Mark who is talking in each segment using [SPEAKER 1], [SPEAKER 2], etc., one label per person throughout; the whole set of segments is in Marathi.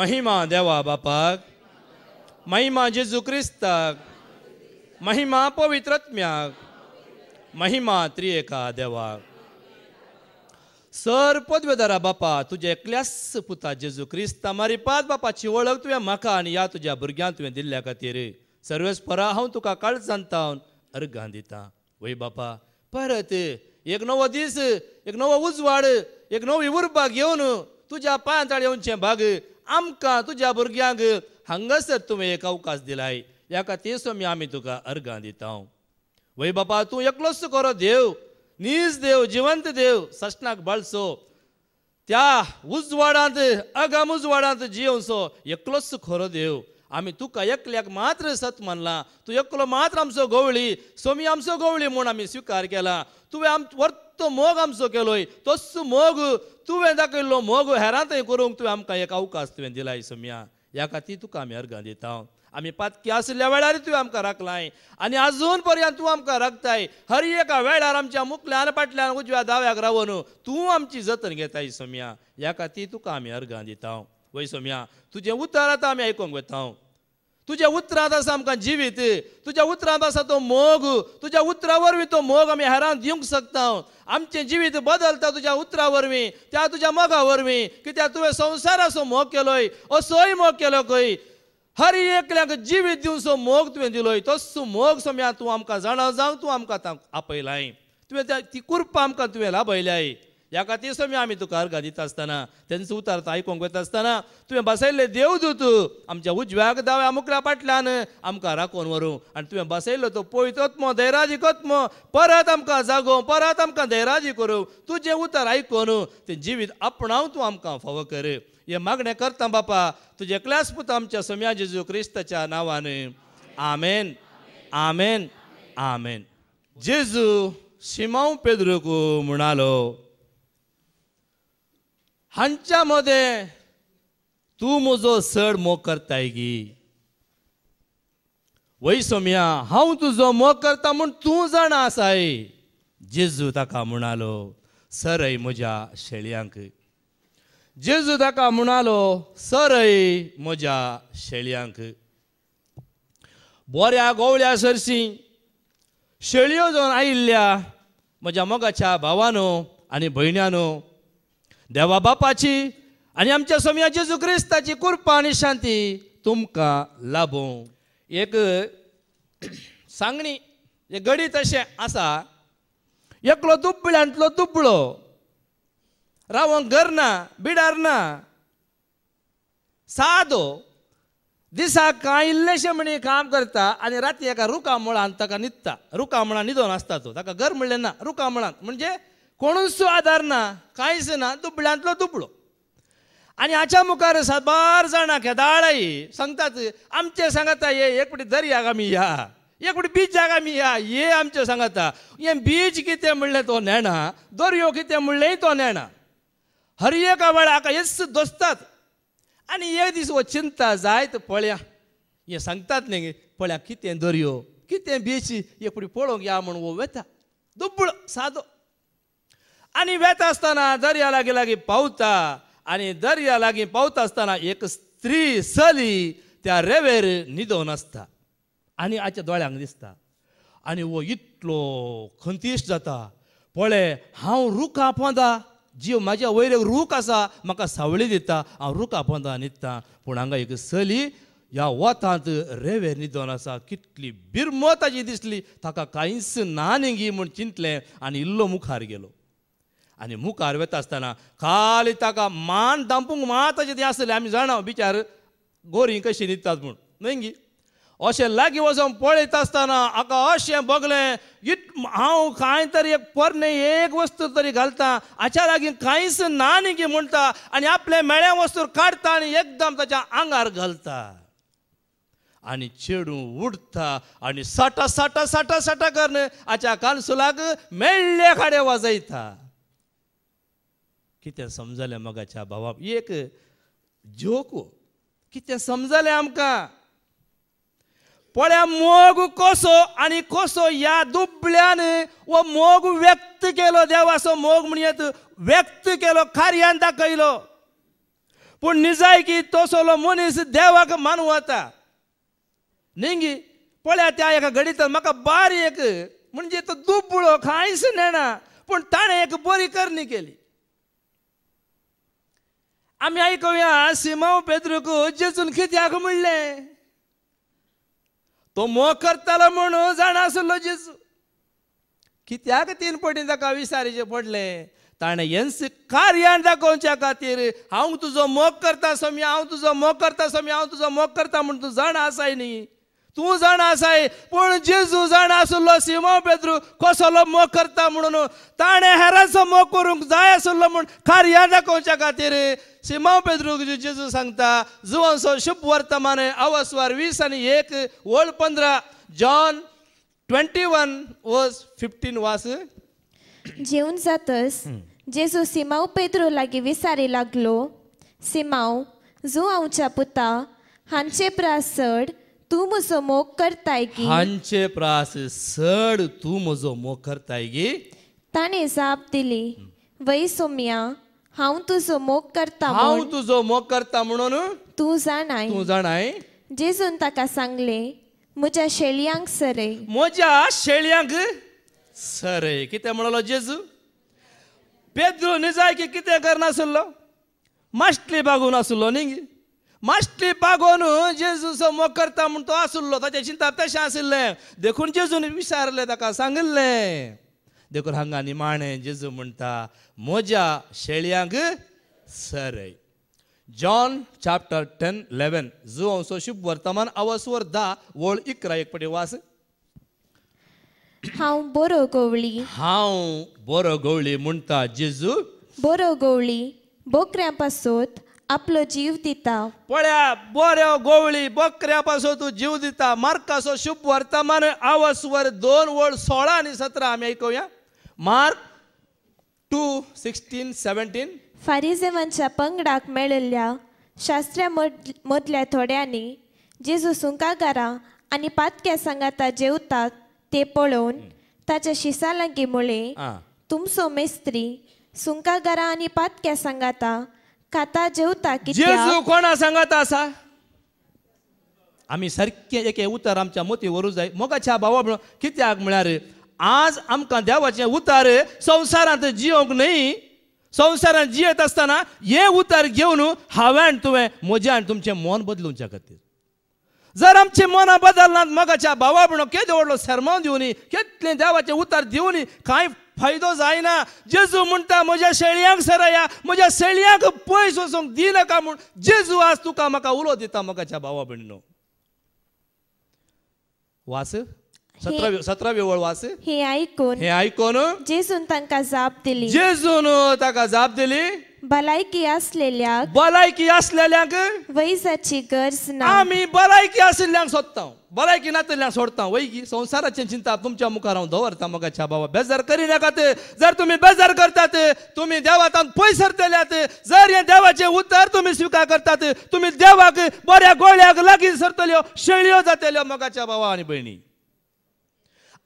[SPEAKER 1] महिमा देवा बापाक महिमा जेजू ಕ್ರಿಸ್ತಾಕ್ महिमा पवित्रत्म्याक महिमा त्रिएका देवाक सर पदवेदारा बापा तुज्या एकल्यास पुता जेजू क्रिस्ता मारी पाद बापाची वळख तुवें म्हाका आनी ह्या तुज्या भुरग्यांक तुवें दिल्ल्या खातीर सर्वेस्परा हांव तुका काळ तावन अर्घां दितां वय बापा परत एक नवो दीस एक नवो उजवाड एक नवी उर्बा घेवन तुज्या पांयांताळ येवनचें भाग आमका तुज्या भुरग्यांक हंगसर तुवें एक अवकाश दिलाय याका ते स्वामी आमी तुका अर्गां दिता वय बापा तूं एकलोच करो देव नीज देव जिवंत देव सश्नाक बळसो त्या उजवाडांत अगाम उजवाडांत जियोसो एकलोच खरो देव आमी तुका एकल्याक मात्र सत मानला तूं एकलो मात्र आमचो गवळी सोमी आमचो गवळी म्हूण आमी स्विकार केला तुवें आम वर तो मोग आमचो केलोय तोच मोग तुवें दाखयल्लो मोग हें करूंक तुवें आमकां एक अवकाश तुवें दिलाय सोमया ह्या खातीर तुका आमी अर्घां दिता आमी पातकी आसल्या वेळार तुवें आमकां राखलाय आनी आजून पर्यंत तूं आमकां राखताय हर एका वेळार आमच्या मुखल्यान फाटल्यान उजव्या दाव्याक रावन तूं आमची जतन घेताय सम्या ह्या खातीर तुका आमी अर्घां दिता वय सोम्या तुजें उतर आतां आमी आयकूंक वेता तुझ्या उतरादा आमकां जिवीत तुझ्या आसा तो मोग तुझ्या उतरा वरवीं तो मोग आमी हेरांत दिवंक शकता आमचें जिवीत बदलता तुझ्या उतरा वरवीं त्या तुझ्या मोगा वरवीं कित्याक तुवें संवसाराचो मोग केलोय असोय मोग केलो खंय हर एकल्याक जिवीत दिवन सो मोग तुवें दिलोय तसो मोग म्या तूं आमकां जाणा जावं तूं आमकां आपयलाय तुवें ती कुर्पा आमकां तुवें लाभयल्याय या खातीर स्वामी आमी तुकार घालीत आसतना तेंचो उतार आयकोंक वेता आसतना तुवें बसयल्ले देवदूत आमच्या उजव्याक दाव्या मुखल्या फाटल्यान आमकां राखोन व्हरूं आनी तुवें बसयल्लो तो मो धैराजिकोत्मो परत आमकां जागो परत आमकां धैराजी करूं तुजें उतार आयकोन तें जिवीत आपणाव तूं आमकां फावो कर हे मागणें करता बापा तुजे क्लास पुता आमच्या सोम्या जेजू क्रिस्ताच्या नांवान आमेन आमेन आमेन जेजू शिमाव पेद्रुकू म्हणालो हांच्यामध्ये तू म्हजो सड मोग गी वै सोम्या हांव तुजो मोग करता म्हूण तूं जाणा आसाय जेजू ताका म्हणालो सरय म्हज्या शेळयांक जेजू ताका म्हणालो सरय म्हज्या शेळयांक बोऱ्या गोवळ्या सरसी शेळयो जावन आयिल्ल्या म्हज्या मोगाच्या भावानो आनी भयण्यानो देवा बापाची आणि आमच्या स्वामी जेजू ख्रिस्ताची कृपा आणि शांती तुमका लाभो एक सांगणी एक गडीत अशें आसा एकलो दुबळ्यांतलो दुबळो रावंक घर ना बिडार ना सादो दिसा कांय इल्लेशें म्हणी काम करता आनी राती एका रुकामळांत ताका न्हिदता रुकामळान न्हिदोन आसता तो ताका घर म्हणलें ना रुकामळान म्हणजे कोणूच आदार ना कांयच ना दुबळ्यांतलो दुबळो आनी हाच्या मुखार साबार जाणां केदाळाई सांगतात आमचे सांगाता ये एक फुडें दर्याक आमी या एक फुडें जागा आमी या ये आमचे सांगता हे बीच कितें म्हणलें तो नेणा दर्यो कितें म्हणलेंय तो नेणा हर एक आवळ हाका हेच दोसतात आनी एक दीस हो चिंता जायत पळया हे सांगतात न्ही पळया कितें दर्यो कितें बीच एक फुडें पळोवंक या म्हूण हो वेता दुबळो सादो आणि वेत असताना दर्या लागी लागी पावता आणि दर्या लागी पावत असताना एक स्त्री सली त्या रेवेर न्हिदोन असता आणि आच्या दोळ्यांक दिसता आणि वो इतलो खंतीश जाता पळे हांव रूख आपोंदा जीव म्हाज्या वयर एक रूख आसा म्हाका सावळी दिता हांव रूख आपोंदा न्हिदता पूण हांगा एक सली ह्या वतांत रेवेर न्हिदोन आसा कितली दिसली ताका कांयच ना निंगी म्हूण चिंतलें आनी इल्लो मुखार गेलो आणि मुखार वेता असताना खाली ताका मान दामपूंक मात अशें तें आसलें आमी बिचार गोरी कशी न्हिदतात म्हूण न्हय अशें लागीं वचोन पळयता आसतना आका अशें बगलें इत हांव कांय तरी एक पोरणें एक वस्तू तरी घालता हाच्या लागीं कांयच ना न्ही की म्हणटा आनी आपले मेळ्या वस्तू काडटा आनी एकदम ताच्या आंगार घालता आनी चेडूं उडता आनी साठा साठा साठा साठा करून हाच्या कानसुलाक मेळ्ळे खाडे वाजयता कितें समजलें मगाच्या भावाक एक झोको हो. कितें समजलें आमकां पळ्या मोग कसो आनी कसो ह्या दुबळ्यान हो मोग व्यक्त केलो देवाचो मोग येत व्यक्त केलो कार्यान दाखयलो पूण निजायकी तसोलो मनीस देवाक मानू वता न्ही पळया त्या एका घडीत म्हाका बारीक म्हणजे तो दुबळो खायच नेणा पूण ताणें एक बरी करणी केली आमी आयकूया सिमाव पेद्रुक जेजून कित्याक म्हणलें तो मोग करतालो म्हणून जाणा आसलो जेजू कित्याक तीन पटी ताका विसारीचें पडले ताणें यंस कार्यान दाखोवच्या खातीर हांव तुजो मोग करता समी हांव तुजो मोग करता समी हांव तुजो मोग करता म्हूण तूं जाणा आसाय न्ही तूं जाण आहे पूण जेजू जाण असलो सिमो पेद्रू कसलो मोग करता म्हणून ताणें हेरांचो मोग करूंक जाय आसलो म्हूण कार्यार दाखोवच्या खातीर सिमो पेद्रूक जेजू सांगता जुवंसो शुभ वर्तमान अवस्वार वीस आनी एक व्हड पंदरा John twenty one verse fifteen वास जेवून
[SPEAKER 2] जातस जेजू सिमाव पेद्रू लागीं विसारी लागलो सिमाव जू हांवच्या पुता हांचे प्रास चड तू मुसो मोग करताय की हांचे
[SPEAKER 1] प्रास सड तू म्हजो मोग करताय की
[SPEAKER 2] साब साप दिली सोमिया सोम्या तू सो मोग करता हांव तू
[SPEAKER 1] तुजो मोग करता तू
[SPEAKER 2] तूं जाणाय तू जाणाय जेजून ताका सांगले म्हज्या शेलियांग
[SPEAKER 1] सरे म्हज्या शेलियांग सरे कितें म्हणलो जेजू पेद्रू न्ही के की कितें सुल्लो मस्तली बागुना सुल्लो न्ही मास्टरी न्हू जेजू मोग करता म्हूण तो आसुल्लो ताचे चिंता तशें आशिल्लें देखून जेजून विचारलें ताका सांगिल्लें देखून हांगा निमाणे जेजू म्हणटा म्हज्या शेळ्यांक सरय जॉन चाप्टर टेन इलेवन जो अंशो शुभ वर्तमान आवसवर धा वळ इकरा एक पटी वास
[SPEAKER 2] हांव बरो गवळी
[SPEAKER 1] हांव बरो गवळी म्हणटा जेजू
[SPEAKER 2] बरो गवळी बोकऱ्या पासत आपलो जीव दिता
[SPEAKER 1] पळ्या बोऱ्यो गोवळी बकऱ्या पासून तू जीव दिता असो शुभ वर्तमान वर दोन वर सोळा आणि सतरा आम्ही ऐकूया मार्क टू सिक्स्टीन सेवन्टीन
[SPEAKER 2] फारिजेवांच्या पंगडाक मेळिल्ल्या शास्त्र्या मद मदल्या थोड्यांनी जेजू सुंकाकारा आणि पातक्या सांगाता जेवतात ते पळोवन ताच्या शिसा मुळे तुमचो मेस्त्री सुंकाकारा आणि पातक्या सांगाता खाता जेवता जेजू
[SPEAKER 1] कोणा सांगत असा आम्ही सारखे एक उतर आमच्या मोती वरू जाय मोगाच्या भावा म्हणून कित्याक म्हळ्यार आज आमकां देवाचे उतार संवसारांत जियोंक न्हय संवसारांत जियेत आसतना हे उतार घेवन हांवें तुवें म्हज्यान तुमचे तुमचें मन बदलूच्या खातीर जर आमचे मनां बदलनात मगाच्या भावा म्हणून केदो व्हडलो सरमाव दिवनी केतलें देवाचें उतार दिवनी कांय फायदो जायना जेजू म्हणटा म्हज्या शेळयांक सरया म्हज्या शेळयांक पयस वचूंक दिनाका म्हूण जेजू आज तुका म्हाका उलो दिता म्हाकाच्या भावा भयणीनो वास सतराव्यो सतराव्यो वळ वास
[SPEAKER 2] हे आयकून हे आयकून जेजून तांकां जाप दिली
[SPEAKER 1] जेजून ताका जाप दिली भलायकी असलेल्या भलायकी असलेल्याक वैसाची गरज ना आमी भलायकी आशिल्ल्यांक सोदता भलायकी नातल्यांक सोडता वैगी संवसाराची चिंता तुमच्या मुखार हांव दवरता मगाच्या बाबा बेजार करिनाकात जर तुम्ही बेजार करतात तुम्ही देवातान पय सरतल्यात जर या देवाचे उत्तर तुम्ही स्वीकार करतात तुम्ही देवाक बऱ्या गोळ्याक लागीं सरतल्यो शेळ्यो जातल्यो मगाच्या बाबा आणि बहिणी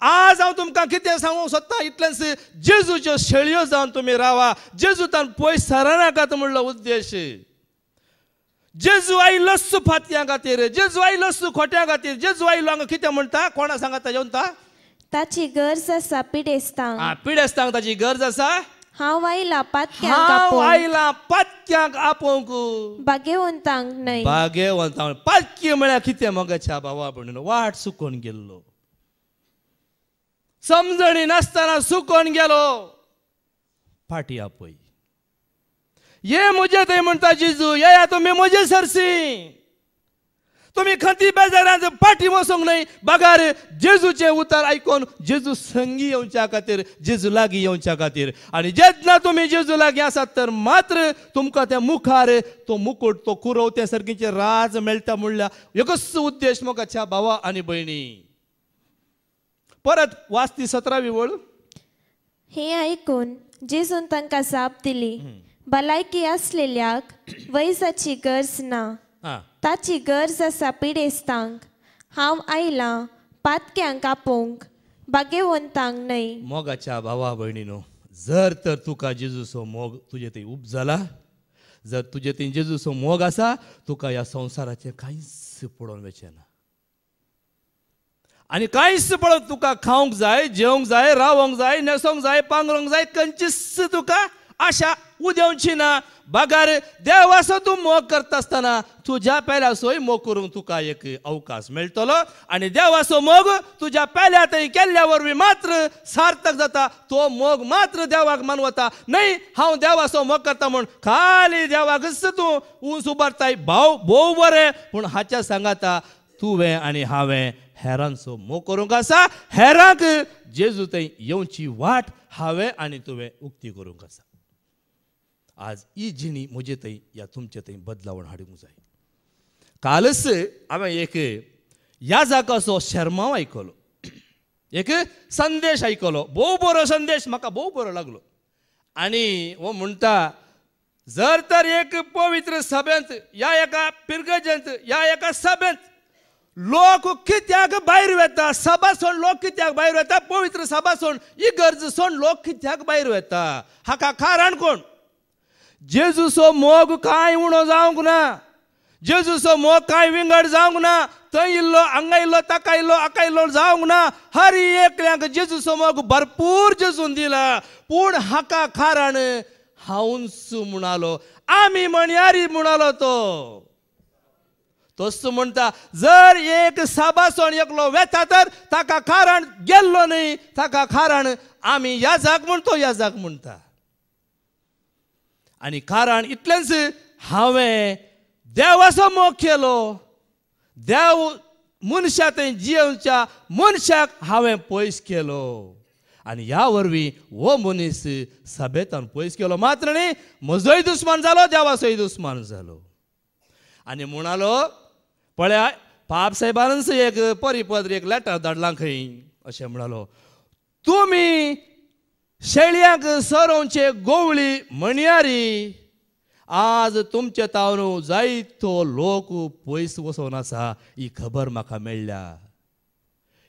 [SPEAKER 1] आज हांव तुमकां कितें सांगूंक सोदतां इतलेंच जेजूच्यो शेळयो जावन तुमी रावा जेजूतान पयस सरनाकात म्हणलो उद्देश जेजू आयलो फातयां खातीर जेजू आयलो खोट्यां खातीर जेजू आयलो हांगा कितें म्हणटा कोणा ताजे जेवता ताची गरज आसा पिडेस्तांक आ पिडेस्तांक ताची गरज आसा
[SPEAKER 2] हांव आयला पातक्यांक हांव आयला पातक्यांक आपोवंक बागेवंतांक
[SPEAKER 1] न्हय बागेवंतांक पातकी म्हळ्यार कितें मगे च्या बाबा म्हणून वाट चुकोन गेल्लो समजणी नसताना सुकोन गेलो फाटी आपोई ये मुझे ते म्हणता जिजू या या तुम्ही मुझे सरसी तुम्ही खंती बेजारांचो पाठी वसूंक न्हय रे जेजूचे उतार ऐकून जेजू संगी येवच्या खातीर जेजू लागी येवच्या खातीर आणि जेदना तुम्ही जेजू लागीं आसात तर मात्र तुमकां त्या मुखार तो मुकुट तो कुरव त्या सारकीचे राज मेळटा म्हणल्यार एकच उद्देश म्हाका भावा आनी भयणी परत वाच ती सतरावी ओळ
[SPEAKER 2] हे ऐकून जेजून तांकां साप दिली भलायकी असलेल्या वैसाची गरज ना ताची गरज आसा पिडेस्तांक हांव आयलां पातक्यांक आपोवंक बागेवंतांक नाही
[SPEAKER 1] मोगाच्या भावा बहिणीनो जर तर तुका जेजूचो मोग तुझे थंय उप जाला जर तुझे थंय जेजूचो मोग आसा तुका ह्या संसाराचे कांयच पडून वेचें ना आनी कांयच पळत तुका खावंक जाय जेवंक जाय रावंक जाय न्हेसोंक जाय पांगरोंक जाय खंयचीच तुका आशा उदेवची ना बागार देवाचो तूं मोग करता आसतना तुज्या पेल्यासोय मोग करूंक तुका एक अवकाश मेळटलो आणि देवासो मोग तुज्या पेल्या थंय केल्ल्या वरवीं मात्र सार्थक जाता तो मोग मात्र देवाक मान वता न्हय हांव देवाचो मोग करता म्हूण खाली देवाकच तूं उंच उबारताय भाव भोव बरें पूण हाच्या सांगाता तुवें आणि हांवें करूंक आसा हेराक जेजू थंय येवची वाट हावे आनी तुवे उक्ती करूंक आसा आज ही जिणी मुझे थंय या तुमचे थंय बदलावण हाडूंक जाय कालच हांवें एक ह्या जागाचो शर्माव आयकलो एक संदेश आयकलो भोव बरो संदेश म्हाका भोव बरो लागलो आनी हो म्हणटा जर तर एक पवित्र सभेंत या एका पिरगजंत या एका सभेंत लोक कित्याक भायर वेता सभा सोडून लोक कित्याक भायर वेता पवित्र सभा सोडून ही गरज सोडून लोक कित्याक भायर वेता हाका कारण कोण जेजूचो मोग कांय उणो जावंक ना जेजूचो मोग कांय विंगड जावंक ना थंय इल्लो हांगा इल्लो ताका इल्लो हाका इल्लो जावंक ना हर एकल्याक जेजूचो मोग भरपूर जेजून दिला पूण हाका कारण सु म्हणालो आमी म्हणयारी म्हणालो तो तस्सो म्हणटा जर एक साबासून एकलो वेता तर ताका कारण गेल्लो न्ही ताका कारण आमी याजाक म्हणतो तो याजाक म्हणटा आनी कारण इतलेंच हांवें देवाचो मोग केलो देव मनशा थंय जिवच्या मनशाक हांवें पयस केलो आनी ह्या वरवीं हो मनीस सभेतान पयस केलो मात्र न्ही म्हजोय दुस्मान जालो देवाचोय दुस्मान जालो आनी म्हणालो पळ्या पाप एक परिपत्र एक लॅटर धाडलां खंय अशें म्हणालो तुमी शेळयांक सरोवचे गोवळी म्हणयारी आज तुमचे तावनू जायतो लोक पयस वचोन आसा ही खबर म्हाका मेळ्ळ्या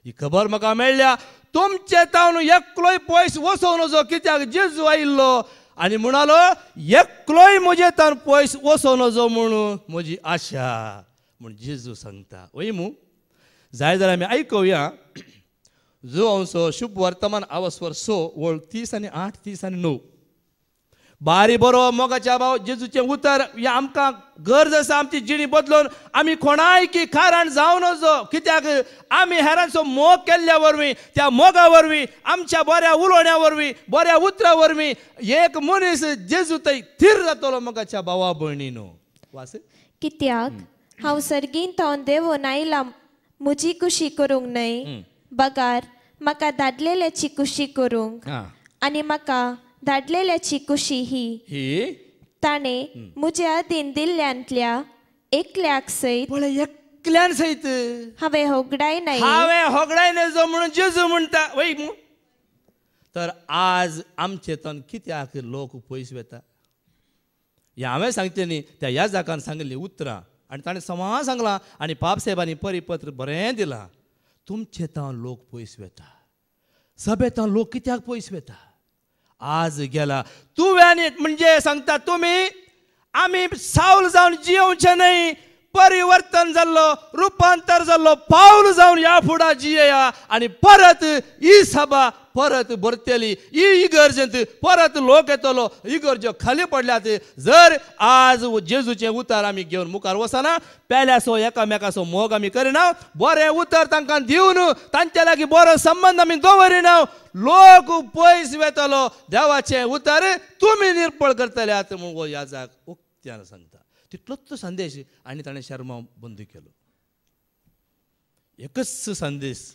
[SPEAKER 1] ही खबर म्हाका मेळ्ळ्या तुमचे तावन एकलोय पयस वचों नजो कित्याक जेजू आयिल्लो आनी म्हणालो एकलोय म्हजे तावन पयस वचों नजो म्हणून म्हजी आशा म्हूण जेजू सांगता मू जाय जाल्यार आमी आयकुया जो असो शुभ वर्तमान आवाज सो वळ तीस आनी आठ तीस आनी णव बारी बरो मोगाच्या भाव जेजूचें उतर हे आमकां गरज आसा आमची जिणी बदलून आमी कोणाय की कारण जावं नजो कित्याक आमी हेरांचो मोग केल्ल्या वरवीं त्या मोगा वरवीं आमच्या बऱ्या उलोवण्या वरवीं बऱ्या उतरा वरवीं एक मनीस जेजू थंय थीर जातलो मोगाच्या भावा भयणी न्हू
[SPEAKER 2] कित्याक हांव सर्गीन थोन देवून आयलां म्हजी कुशी करूंक न्हय बगार म्हाका दादलेल्याची कुशी करूंक आनी म्हाका दादलेल्याची कुशी
[SPEAKER 1] ही
[SPEAKER 2] ताणें म्हज्या दिन दिल्ल्यांतल्या एकल्याक सयत एकल्यान सयत हांवें होगडाय नाही हांवें
[SPEAKER 1] होगडाय नाही जो म्हणून जेजू म्हणटा वै मु तर आज आमचे तन कित्याक लोक पयस वेता हे हांवें सांगलें न्ही त्या ह्या जागान सांगिल्लीं उतरां आणि ताणें समज सांगलां आनी बाबसाहेबांनी परिपत्र बरें दिलां ता लोक पयस वेता सभेत लोक कित्याक पयस वेता आज गेला तुवें म्हणजे सांगता तुमी आमी सावल जावन जिवचे न्हय परिवर्तन जाल्लो रुपांतर जाल्लो पाऊल जावन या फुडा जियेया आणि परत ही सभा परत भरतली ही इगर्ज परत लोक येतलो इगर्ज खाली पडल्यात जर आज जेजूचे उतार आम्ही घेवन मुखार वचना पेल्यासो एकामेकाचो मोग आमी करिना बरे उतर तांकां दिवन तांचे लागीं बरो संबंद आमी दवरिना लोक पयस वेतलो देवाचे उतर तुम्ही निर्पळ करतल्यात म्हूण हो याजाक उक्त्यान सांगता तितलोच तो संदेश आणि त्याने शर्मा बंद केलो एकच संदेश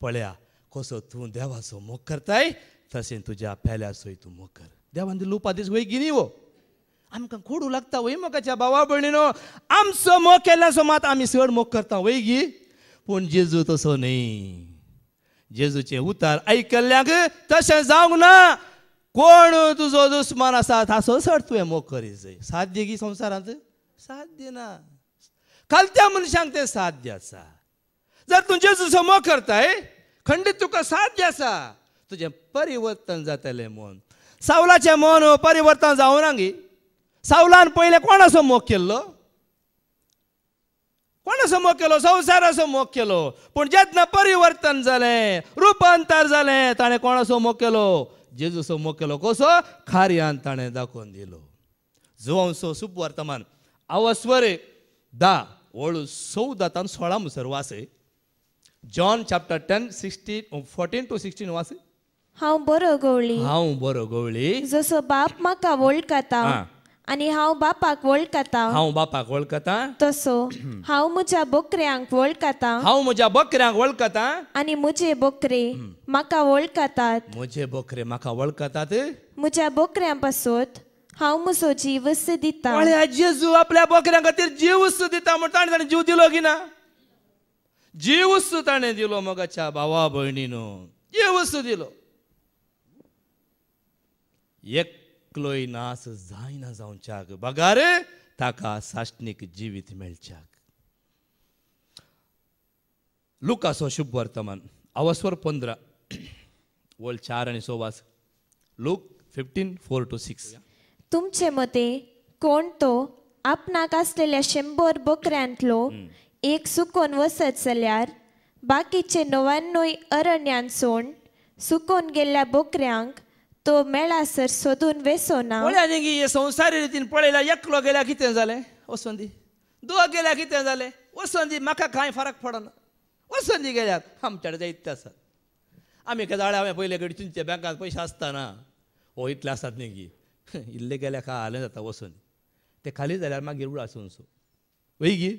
[SPEAKER 1] पळया कसो तू देवाचो मोग करताय तशें तुज्या सोय तू मोग कर देवान दिल्लो उपादेश वय गिनी वो हो? आमकां खोडू लागता वय मोगाच्या भावा भयणीनो आमचो मोग सो मात आम्ही चड मोग करता वय गी पूण जेजू तसो न्ही जेजूचे उतार ऐकल्याग तसे जावंक ना कोण तुझो दुस्मान आसा हासो सर तुवें मोग करी जय साध्य की संवसारांत साध्य ना खालत्या मनशांक तें साध्य आसा जर तुजेच मोग करताय खंडीत तुका साध्य आसा तुजें परिवर्तन जातलें मन सावलाचें मन परिवर्तन जावना गी सावलान पयलें कोणाचो मोग केल्लो कोणाचो मोग केलो संवसाराचो मोग केलो पूण जेन्ना परिवर्तन जालें रूपांतर जालें ताणें कोणाचो मोग केलो कसो జేజుసో మొక్కల కోసం కార్యాంతాన్ని దాకొందిలో सुप वर्तमान అవస్వరే दा ओळू चौदा तान सोळा मुसर वासय John chapter ten sixteen fourteen to sixteen वास
[SPEAKER 2] हांव बरो गवळी
[SPEAKER 1] हांव बरो गवळी
[SPEAKER 2] जसो बाप म्हाका वळखता आणि हांव बापाक वळखता हांव
[SPEAKER 1] बापाक वळखता
[SPEAKER 2] तसो हांव म्हज्या बोकऱ्यांक वळखता
[SPEAKER 1] हांव म्हज्या बोकऱ्यांक वळखता
[SPEAKER 2] आणि म्हजे बोकरे म्हाका वळखतात
[SPEAKER 1] म्हजे बोकरे म्हाका वळखतात
[SPEAKER 2] म्हज्या बोकऱ्यां पासून हांव म्हजो जीव दिता म्हळ्यार
[SPEAKER 1] जेजू आपल्या बोकऱ्यां खातीर जीव दिता म्हण ताणें ताणें जीव दिलो की ना जीव ताणें दिलो मगाच्या भावा भयणीनो जीव दिलो एक एकलोय नास जायना जाऊन चाक बगार ताका साश्टीक जिवीत मेळच्याक लुकास हो शुभ वर्तमान अवस्वर पंधरा वल चार आणि सोवास Luke fifteen four to six
[SPEAKER 2] तुमचे मते कोण तो आपणाक असलेल्या शंभर बकऱ्यांतलो एक सुकोन वसत जाल्यार बाकीचे नव्याण्णव अरण्यांसून सोड सुकोन गेल्ल्या बकऱ्यांक तो मेळा सर
[SPEAKER 1] सोदून वेसोना म्हळ्यार न्ही संवसारी रितीन पळयल्यार एकलो गेल्यार कितें जालें वसोन दी दोग गेल्या कितें जालें वसोन दी म्हाका कांय फरक पडना वसोन दी गेल्यार आमच्या जायत इतलें आसा आमी एका जाणां हांवें पयले कडेन तुमच्या बँकांत पयशे आसताना हो इतले आसात न्ही गी इल्ले गेल्यार काय हालें जाता वसोन ते खाली जाल्यार मागीर उडासून सो वही गी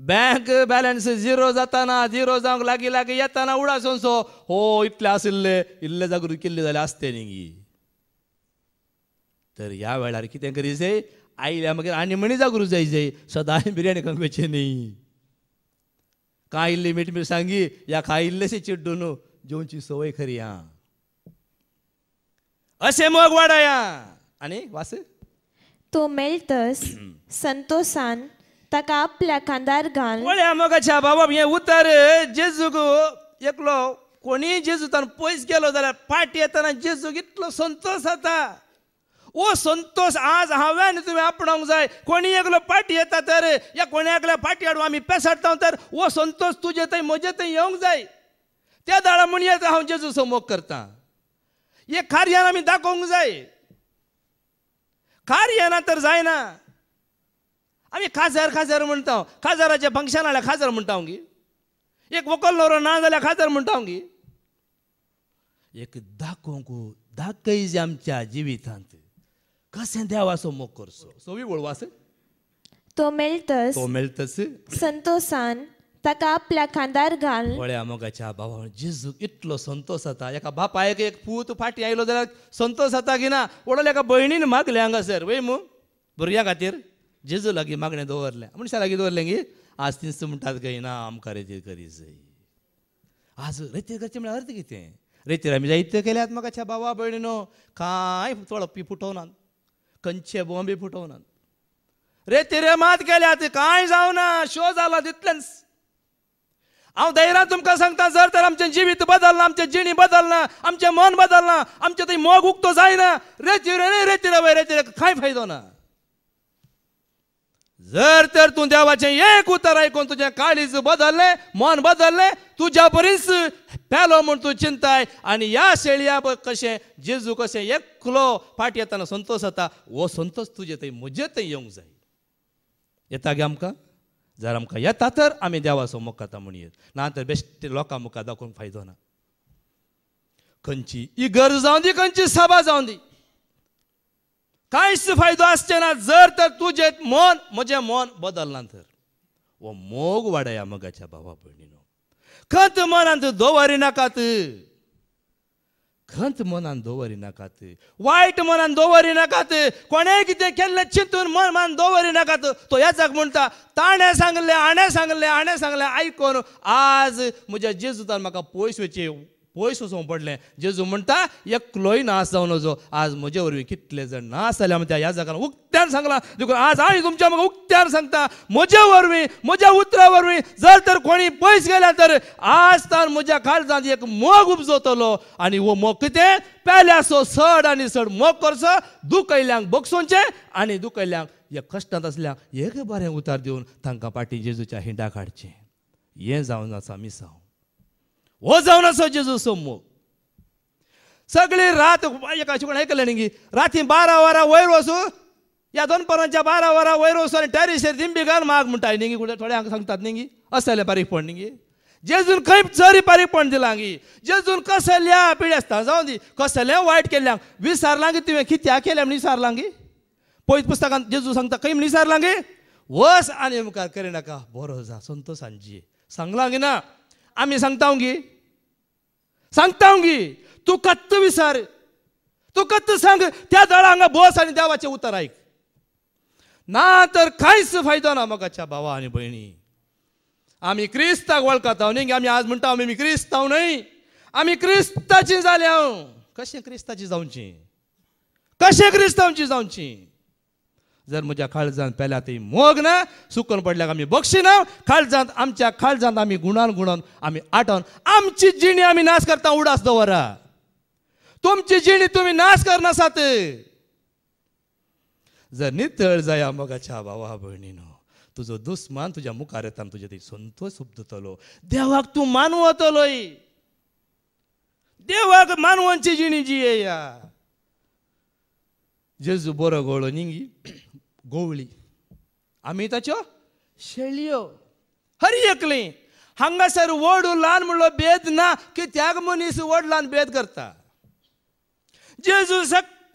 [SPEAKER 1] बँक बॅलन्स झिरो जाताना झिरो जावंक लागी लागी येताना उडासून हो इतले आशिल्ले इल्ले जागृत केल्ले जाल्यार आसते न्ही तर ह्या वेळार कितें करी जाय आयल्या मागीर आनी म्हणी जागृत जाय जाय सदांय बिर्याणी खावंक वचचें न्ही कांय इल्ली मीठ मिरसांगी या खाय इल्लेशी चिड्डून न्हू जेवची सवय खरी हा असे मग वाडाया आणि वास
[SPEAKER 2] तो मेळटस संतोषान
[SPEAKER 1] ताका आपल्या कांदार घाल वळ्या मोगाच्या बाबा हे उतर जेजूक एकलो कोणी तान पयस गेलो जाल्यार फाट येताना जेजूक इतलो संतोष जाता ओ संतोष आज हांवें तुवें आपणावंक जाय कोणी एकलो पाटी येता तर या कोणी एकल्या पाटी हाडूं आमी पेसाडटा तर ओ संतोष तुजे थंय म्हजे थंय येवंक जाय त्या दाळा म्हण येता हांव जेजू समोग करता हे कार्यान आमी दाखोवंक जाय येना तर जायना आम्ही खासदार खासदार म्हणता खासदाराच्या फंक्शन आल्या खाजार म्हणता एक वकल नवरो ना जाल्यार खाजार म्हणटा एक दाखोवंक दाखयज आमच्या जिवितांत द्यावा देवाचो मोग करचो सोवी वळवास
[SPEAKER 2] तो मेळटस तो मेळटस संतोषान ताका आपल्या खांदार घाल
[SPEAKER 1] पळया मोगाच्या बाबा जिजू इतलो संतोष जाता एका बापायक एक पूत फाटी आयलो जाल्यार संतोष जाता की ना वडोल एका भयणीन मागले हांगासर वय मू भुरग्यां खातीर जेजू लागी मागणे दवरले मनशा लागी दवरले गी आज तीन म्हणटात काय ना आमकां रेती करी जाय आज रेतीर करचें म्हळ्यार अर्थ कितें रेतीर आमी जायते केल्यात म्हाका भावा बाबा भयणीनो कांय तळपी फुटोवनात खंयचे बॉम्बे फुटोवनात रे मात केल्यात कांय ना शो जाला तितलेंच हांव धैर्यान तुमकां सांगता जर तर आमचें जिवीत बदलना आमचें जिणी बदलना आमचें मन बदलना आमचें थंय मोग उक्तो जायना रेतीर रे रेतीर वय रेतीर कांय फायदो ना जर तर तू देवाचे एक उतर ऐकून तुझे काळीज बदलले मन बदलले तुझ्या परीस पेलो म्हणून तू चिंताय आणि या शेळया कसे जेजू कसे एकलो फाट येताना संतोष जाता हो संतोष तुझे ते म्हजे ते येवंक जाय येता गे आमकां जर आमकां येता तर आम्ही देवा समोर खाता म्हण येत ना तर बेश्टे लोकां मुखार दाखोवन फायदो ना खंयची ही गरज जावं दी खंयची सभा जावं दी कांयच फायदो आसचे ना जर तर तुजे मन म्हणजे मन मन बदलना तर ઓ मोग वाडया મગાच्या भावा भहिणीनो खंत मनांत दोवारी नाकात खंत मनान दोवरी नाकात वायट मनान दोवरी नाकात कोणे कितें केल्लें चिंतून मन मान दोवरी नाकात तो याचाक म्हणटा ताणें सांगलें आणें सांगलें आणें सांगलें आयकोन आज म्हज्या जेजुतान म्हाका पयस वेचे पयस वचोंक पडलें जेजू म्हणटा एकलोय नास जावन नजो आज म्हजे वरवीं कितले जण नास जाल्या म्हणटा ह्या जगान उक्त्यान सांगलां देखून आज हांव तुमच्या म्हाका उक्त्यान सांगता म्हजे वरवीं म्हज्या उतरा वरवीं जर तर कोणी पयस गेल्या तर आज तर म्हज्या काळजांत एक मोग उपजोतलो आनी हो मोग कितें पेल्यासो सड आनी सड मोग करचो दुखयल्यांक बक्षोनचें आनी दुखयल्यांक ह्या कश्टांत असल्यांक एक बरें उतार दिवन तांकां पाटी जेजूच्या हिंडा काडचें हें जावन आसा मिसांव असो जेजू सोमो सगळी रात एका कोण ऐकलं नाही राती बारा वारा वयर वसू या दोन पर्वांच्या बारा वारा वयर वसू आणि टॅरिशेर दिंबी घाल माग म्हणताय निघी कुठे थोडे हांगा सांगतात निघी असले पण निघी जेजून खंय चरी पण दिला गी जेजून कसल्या पिढी आसता जावन दी कसलें वायट केल्या विसारलां गी तुवें कित्याक केल्या म्हणून विसारला गी पयत पुस्तकांत जेजू सांगता खंय म्हणून विसारला गी वस आणि मुखार करिनाका बरो जा संतोष सांजी सांगलां गी ना आमी सांगता उंगी सांगता उंगी तूं कत्त विसर तू कत्त सांग त्या दळा हंगा बस आणि देवाचें उतर ऐक ना तर कांयच फायदो ना मगाच्या भावा आणि भयणी आम्ही क्रिस्ताक वळखता न्ही आम्ही आज म्हणटा आमी क्रिस्तांव न्हय आमी क्रिस्ताची झाले हांव कशें क्रिस्ताची जावची कशें क्रिस्तांवची जावची जर म्हज्या काळजांत पेल्या ती मोग ना सुकून पडल्याक आमी बक्षी ना आमच्या काळजांत आमी गुणान गुणान आम्ही आटोन आमची जिणी आम्ही नाश करता उडास दवरा तुमची जिणी तुम्ही नाश करनासात जर नितळ जाया मोगाच्या भावा भयणीन तुजो दुस्मान तुज्या मुखार येता तुजे ती संतोष उपदतलो देवाक तूं मानवतलोय देवाक मानवांची जिणी जियेया जेजू बरो घोळो निंगी त्याच्यो शेळयो ಶೆಳಿಯೋ एकली हंगासर वड ಓಡು म्हणलो भेद ना की त्या मनीस वड लहान भेद करता जेजू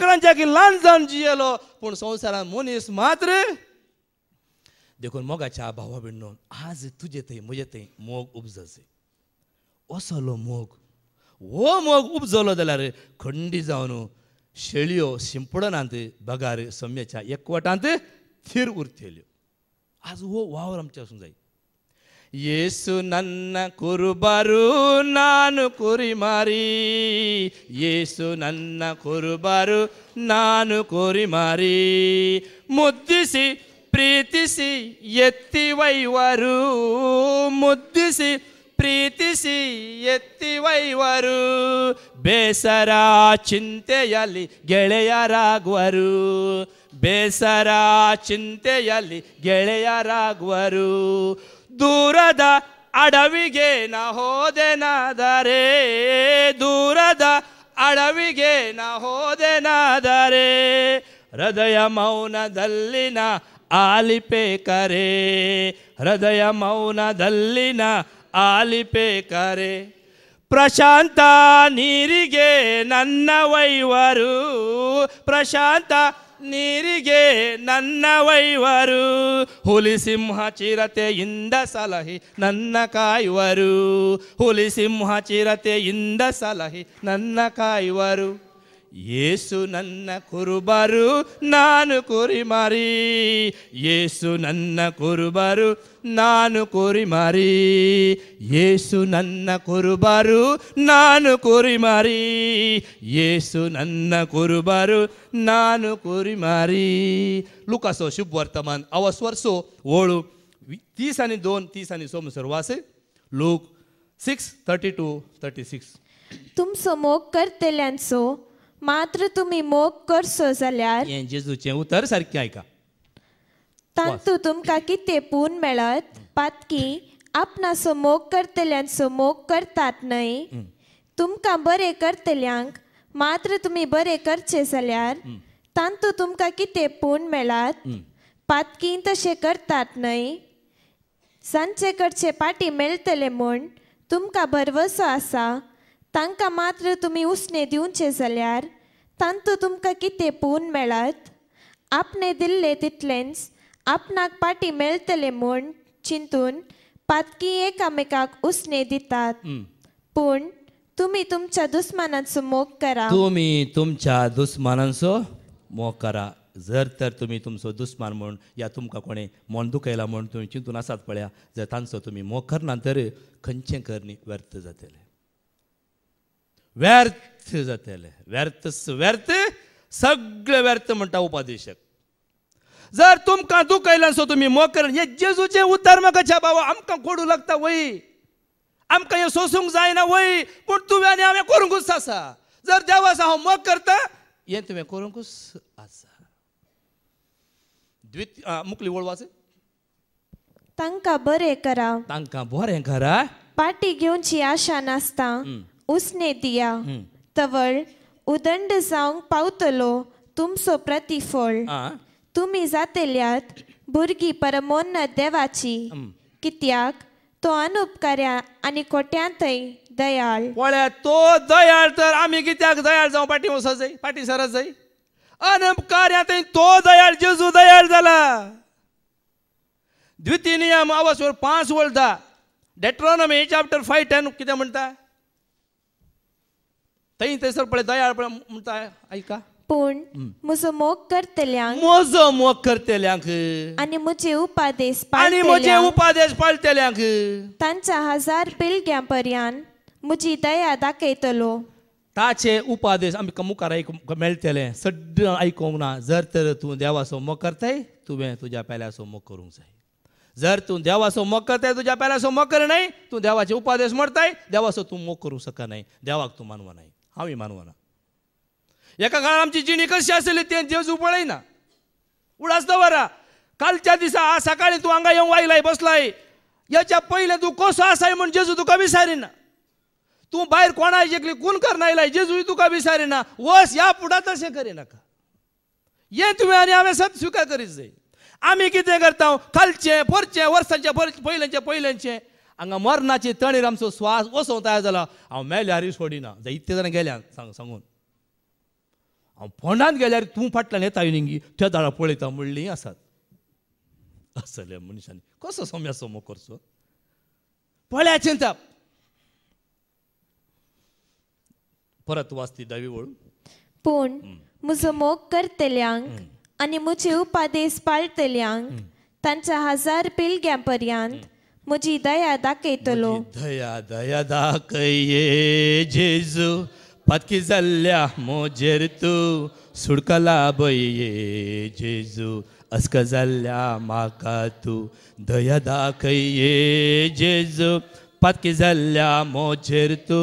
[SPEAKER 1] की लहान जावन जियेलो पूण संवसारान मनीस मात्र देखून मोगाच्या भावा भिण्णून आज तुजे थंय म्हजे थंय मोग उपजचे असलो मोग हो मोग उपजलो जाल्यार खंडी जावन शेळयो शिंपडनांत बगार सम्याच्या एकवटांत थीर उरतेल्यो आज हो वावर आमच्या आसूं जाय ಯೇಸು ನನ್ನ ಕುರುಬರು ನಾನು ಕುರಿಮಾರಿ ಯೇಸು ನನ್ನ ಕುರುಬರು ನಾನು ಕುರಿಮಾರಿ ಮುದ್ದಿಸಿ ಪ್ರೀತಿಸಿ ಎತ್ತಿ ವೈವರು ಮುದ್ದಿಸಿ ಪ್ರೀತಿಸಿ ಎತ್ತಿವೈವರು ಬೇಸರ ಚಿಂತೆಯಲ್ಲಿ ಗೆಳೆಯರಾಗುವರು ಬೇಸರ ಚಿಂತೆಯಲ್ಲಿ ಗೆಳೆಯರಾಗುವರು ದೂರದ ಅಡವಿಗೆ ನ ಹೋದೆನಾದರೆ ದೂರದ ಅಡವಿಗೆ ನ ಹೋದೆನಾದರೆ ಹೃದಯ ಮೌನದಲ್ಲಿನ ಆಲಿಪೆ ಹೃದಯ ಮೌನದಲ್ಲಿನ ಆಲಿಪೆ ಕರೆ ಪ್ರಶಾಂತ ನೀರಿಗೆ ನನ್ನ ವೈವರು ಪ್ರಶಾಂತ ನೀರಿಗೆ ನನ್ನ ವೈವರು ಹುಲಿಸಿಂಹ ಚಿರತೆಯಿಂದ ಸಲಹಿ ನನ್ನ ಕಾಯುವರು ಹುಲಿಸಿಂಹ ಚಿರತೆಯಿಂದ ಸಲಹಿ ನನ್ನ ಕಾಯುವರು ಯೇಸು ನನ್ನ ಕುರುಬರು ನಾನು ಕುರಿಮರಿ ಯೇಸು ನನ್ನ ಕುರುಬರು ನಾನು ಕುರಿಮರಿ ಯೇಸು ನನ್ನ ಕುರುಬರು ನಾನು ಕುರಿಮರಿ ಯೇಸು ನನ್ನ ಕುರುಬರು ನಾನು ಕುರಿಮರಿ ಲುಕಾಸೋ ಶುಭ್ ವರ್ತಮಾನ್ ಅವಸ್ವರ್ಸೋ ಓಳು ತೀಸಾನಿ ದೋನ್ ತೀಸಾನಿ ಸೋಮಸರ್ ವಾಸೆ Luke six thirty to thirty six
[SPEAKER 2] ತುಂಬ ಸೊಮೋ ಕರ್ತೆಲೆ मात्र तुम्ही मोग करसो जाल्यार
[SPEAKER 1] जेजूचे उतर सारखे ऐका
[SPEAKER 2] तांतू तुमकां कितें पून मेळत पातकी आपणाचो मोग करतल्यांचो मोग करतात न्हय तुमकां बरें करतल्यांक मात्र तुमी बरें करचे जाल्यार तांतू तुमकां कितें पूण मेळात पातकी तशें करतात न्हय सांचे कडचे पाटी मेळटले म्हूण तुमकां भरवसो आसा तांकां मात्र तुमी उसणे दिवचे जाल्यार तांतू तुमकां कितें पून मेळत आपने दिल्ले तितलेंच आपणाक पाटी मेळटले म्हूण चिंतून पातकी एकामेकाक उस्ने दितात पूण तुम्ही तुमच्या दुस्मानांचो मोग करा
[SPEAKER 1] तुम्ही तुमच्या दुस्मानांचो मोग करा जर तर तुम्ही तुमचो दुस्मान म्हूण या तुमकां कोणें मन दुखयला म्हूण तुमी चिंतून आसात पळया जर तांचो तुमी मोग करना तर खंयचें न्ही व्यर्थ जातलें व्यर्थ जातले व्यर्थ व्यर्थ सगळं व्यर्थ म्हणटा उपादेशक जर तुमकां दुखयला सो तुम्ही मोकर हे जेजूचे उद्धार म्हाका छा बाबा आमकां कोडू लागता वय आमकां हे सोसूंक जायना वय पूण तुवें आनी हांवें करूंकूच आसा जर देवासा हांव मोग करता हे तुवें करूंकूच आसा द्वित मुकली वळ
[SPEAKER 2] तांकां बरें करा
[SPEAKER 1] तांकां बरें करा
[SPEAKER 2] पाटी घेवची आशा नासता उसने दिया तवर उदंड जावंक पावतलो तुमचो प्रतिफळ तुम्ही जातेल्यात भुरगीं परमोन्न देवाची कित्याक तो अनुपकार्या आणि कोट्यांतय दयाळ
[SPEAKER 1] पळ्या तो दयाळ तर आम्ही कित्याक दयाळ जावं पाटी वसत जाई पाटी सरत जाई अनुपकार्यातय तो दयाळ जेजू दयाळ जाला द्वितीय नियम आवस पांच वळटा डेट्रॉनॉमी चॅप्टर फाय टेन कितें म्हणटा थंय थंयसर पळय पळय म्हणटा आयका पूण
[SPEAKER 2] म्हजो मोग करतल्यांक म्हजो मोग करतल्यांक आनी म्हजे उपादेश आनी म्हजे उपादेश पाळतल्यांक तांच्या हजार पिळग्यां पर्यंत म्हजी दया दाखयतलो
[SPEAKER 1] ताचे उपादेश आमकां मुखार आयकूंक मेळटले सड्ड आयकूंक ना जर तर तूं देवाचो मोग करताय तुवें तुज्या पेल्याचो मोग करूंक जाय जर तू देवाचो मोग करताय तुज्या पेल्याचो मोग कर नाही तू देवाचे उपादेश मरताय देवाचो तू मोग करू शकनाय देवाक तू मानवा हांव इमानवना एका काळ आमची जिणी कशी असेल ते ना पळयना न बरा कालच्या दिसा आज सकाळी तू हांगा येवंक वाईलाय बसलाय याच्या पयलें तूं कसो आसाय म्हूण जेजू तुका विसारिना तू बाहेर कोणा जेकली कोण करना आयलाय जेजूय तुका विसारिना वस ह्या पुढात अशें करिनाका ये तुवें आणि हांवें सत स्विकार करीत जाय आमी कितें करता कालचे परचे वर्षांचे पहिल्यांचे पहिल्यांचे हांगा मरणाची तणीर आमचो स्वास वसों तयार जाला हांव मेल्यार सोडिना जाय इतले जाणां गेल्या सांग सांगून हांव फोंडान गेल्यार तूं फाटल्यान येता निंगी त्या झाडां पळयता म्हणली आसात असले मनशांनी कसो सोम्या सोमो करचो पळ्या चिंता परत वाचती दावी वळू
[SPEAKER 2] पूण म्हजो मोग करतल्यांक आनी म्हजे उपादेस पाळतल्यांक तांच्या हजार पिळग्यां पर्यंत मुझी दया दाखयतलो
[SPEAKER 1] दया दया दाखये जेजू पातकी जल्ल्या मोजेर तू सुडकला बये जेजू असक जाल्ल्या माका तू दया दाखये जेजू पातकी जाल्ल्या मोजेर तू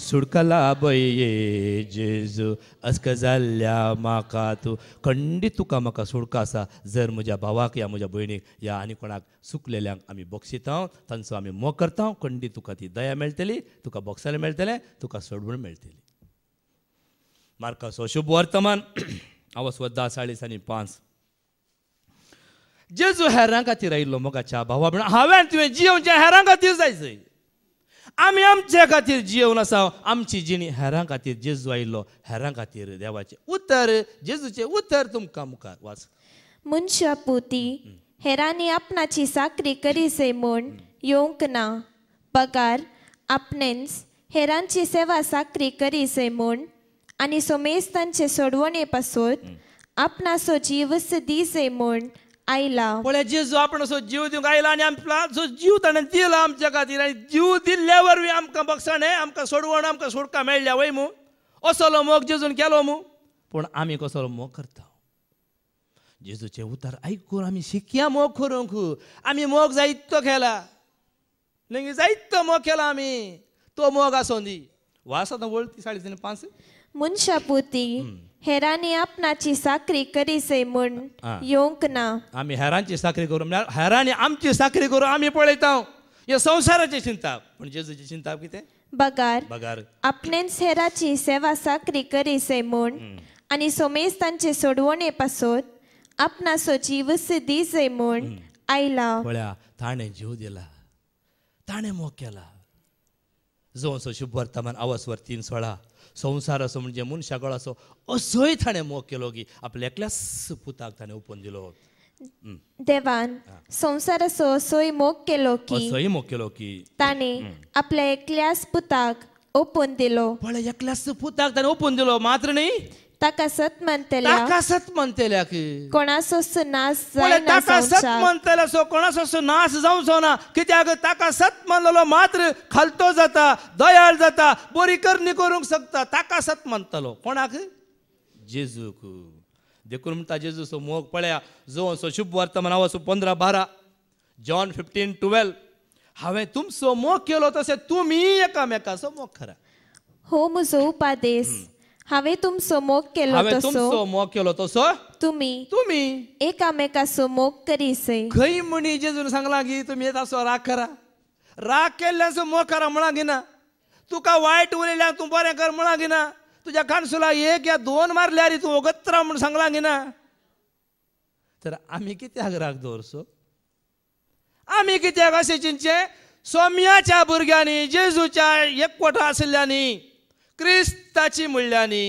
[SPEAKER 1] सुडकला बये जेजू अस्क जाल्ल्या म्हाका तूं खंडीत तुका म्हाका सुडका आसा जर म्हज्या भावाक या म्हज्या भयणीक या आनी कोणाक सुकलेल्यांक आमी बक्षितांव तांचो आमी मोग करता खंडीत तुका ती दया मेळटली तुका बॉक्साला मेळटलें तुका सोडवण मेळटली मार्कासो शुभ वर्तमान हांव स्वता चाळीस आनी पांच जेजू हेरां खातीर आयिल्लो मोगाच्या भावा म्हणून हांवें तुवें जे हेरां खातीर जायचं आमी आमच्या खातीर जेवन आसा आमची जिणी हेरां खातीर जेजू आयिल्लो हेरां खातीर देवाचें उतर जेजूचें उतर तुमकां मुखार वाच
[SPEAKER 2] मनशा पोती हेरांनी आपणाची साकरी करीसे म्हूण येवंक ना पगार आपणेंच हेरांची सेवा साकरी करीसे म्हूण आनी सोमेस्तांचे सोडवणे पासून आपणाचो जीवस दिसे म्हूण आईला पुढे
[SPEAKER 1] जेजू आपण सो जीव दिवंक आयला आणि आपला जो जीव ताणें दिला आमच्या खातीर आनी जीव दिल्ल्यावर बी आमकां बक्षणें आमकां सोडवण आमकां सोडका मेळ्ळ्या वय मू असलो मोग जेजून केलो मू पूण आमी कसलो मोग करता जेजूचे उतार आयकून आमी शिकया मोग करूंक आमी मोग जायतो केला लेगीत जायतो मोग केला आमी तो मोग आसूं दी वास आतां वळती साडे पांच
[SPEAKER 2] मनशा पोती हेरानी आपणाची साखरी करीसे म्हण हा. योंक ना
[SPEAKER 1] आम्ही हेरांची साखरी करू म्हणल्यार हेरांनी आमची साखरी करू आम्ही पळयता या संवसाराची चिंता पण जेजूची चिंता कितें बगार बगार
[SPEAKER 2] आपणेच हेराची सेवा साखरी करीसे म्हण आणि सोमेज तांचे सोडवणे पासोत आपणासो जीवस दिसे म्हण आयला पळया
[SPEAKER 1] ताणें जीव दिला ताणें मोग केला जो असो शुभ वर्तमान आवाज वर तीन सोळा संवसार असो म्हणजे मनशागळ असो असोय ताणें मोग केलो की आपल्या एकल्याच पुताक ताणें ओपन दिलो
[SPEAKER 2] देवान संसार असो सोय मोग केलो की असोय मोग
[SPEAKER 1] केलो की ताणे
[SPEAKER 2] आपल्या एकल्याच पुताक ओपन दिलो पण एकल्याच पुताक ताणें ओपन दिलो मात्र नाही तकसत मंतल्या
[SPEAKER 1] तकसत मंतल्या की कोणासस नास जाय ताका सत मंतल्या सो कोणासस नास जाऊ सोना ना की त्या तकसत मंतलो मात्र खालतो जाता दयाळ जाता बोरी कर नि करूंग सकता तकसत मंतलो कोणाक जेजू को देखून म्हणता जेजू सो मोग पळ्या जो सो शुभ वर्तमान आवासो पंधरा बारा जॉन फिफ्टीन टुवेल हांवें तुमचो मोग केलो तसे तुमी एकामेकाचो मोग खरा
[SPEAKER 2] हो मुजो उपादेस hmm. हांवें तुम मोग केलो हांवें तुमचो
[SPEAKER 1] मोग केलो तसो
[SPEAKER 2] तुम्ही तुम्ही एकामेकाचो मोग करीसै खंय म्हणी जेजून सांगला
[SPEAKER 1] की तुम्ही येत असो राग करा राग केल्ल्याचो मोग करा म्हणा गिना तुका वायट उलयल्या तूं बरें कर म्हणा गिना तुज्या खानसुला एक या दोन मारल्यार तूं ओगत्र म्हूण सांगला गिना तर आमी कित्याक राग दवरचो आमी कित्याक असे चिंचे सोम्याच्या भुरग्यांनी जेजूच्या एकवटा आशिल्ल्यांनी क्रिस्ताची मुळ्यांनी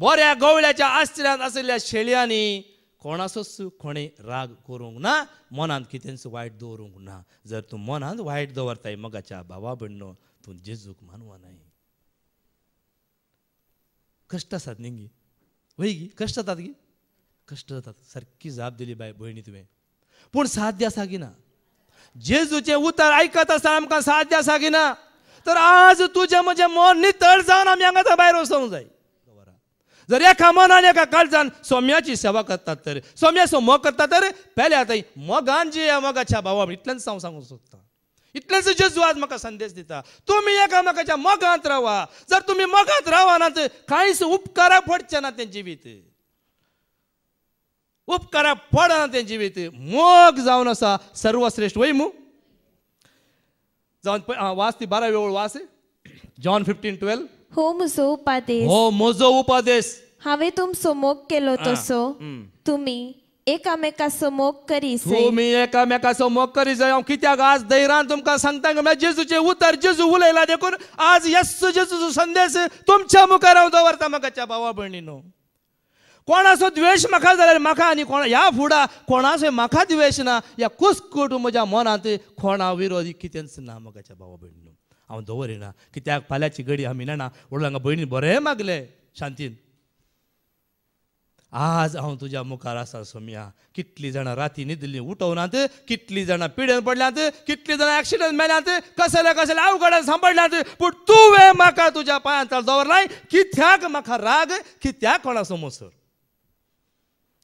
[SPEAKER 1] बऱ्या गवळ्याच्या आश्चर्यात आशिल्ल्या शेळयांनी कोणाचो कोणे राग करूंक ना मनांत कितेंच वायट दवरूंक ना जर तूं मनांत वायट दवरताय मगाच्या भावा भयणो तूं जेजूक मानवनाय कश्ट आसात न्ही गी वय गी कश्ट जातात गी कश्ट जातात सारकी जाप दिली बाय भयणी तुवें पूण साध्य आसा की ना जेजूचें उतर आयकत आसतना आमकां साध्य आसा की ना तर आज तुझे म्हणजे मन नितळ जावन आमी हांगा भायर वचोंक जाय जर एका कामान एका काल काळजान सोम्याची सेवा करतात तर सो मोग करतात तर पहिले आता मोगान जे मोगाच्या भावा इतलेंच हांव सांगूंक सोदता इतलेच जेजू आज म्हाका संदेश दिता तुमी एकामेकाच्या मोगांत रावा जर तुम्ही मोगांत रावना तर कांयच उपकारा पडचे ना तें जिवीत उपकारा पडना तें जिवीत मोग जावन आसा सर्वश्रेश्ठ वय जाऊन वाच ती बारावी ओळ वाच जॉन फिफ्टीन ट्वेल्व
[SPEAKER 2] हो मुझो उपादेश हो
[SPEAKER 1] म्हजो उपादेश
[SPEAKER 2] हांवें तुम मोग केलो
[SPEAKER 1] तसो तुम्ही एकामेका समोग करी तुम्ही एकामेका समोग करी जाय हांव कित्याक आज दैरान तुमकां सांगता म्हळ्यार जेजूचे उतर जेजू उलयला देखून आज येस्सू जेजूचो संदेश तुमच्या मुखार हांव दवरता म्हाका भावा भयणी कोणाचो द्वेष म्हाका जाल्यार म्हाका आनी कोणा ह्या फुडा कोणाचं म्हाका द्वेष ना ह्या कुसकूट म्हज्या मनांत कोणा विरोधी कितेंच ना म्हाकाच्या भावा भयणीन हांव दवरिना कित्याक फाल्यांची गडी आमी नेणा व्हडलो हांगा भयणीन बरें मागले शांतीन आज हांव तुज्या मुखार आसा सोम्या कितली जाणां राती न्हिदलीं उठोवनात कितली जाणां पिड्यान पडल्यात कितलीं जाणां ॲक्सिडंट मेल्यात कसले कसले अवघडान सांबाळल्यात पूण तुवें म्हाका तुज्या पांयांत दवरलाय कित्याक म्हाका राग कित्याक कोणा समोसर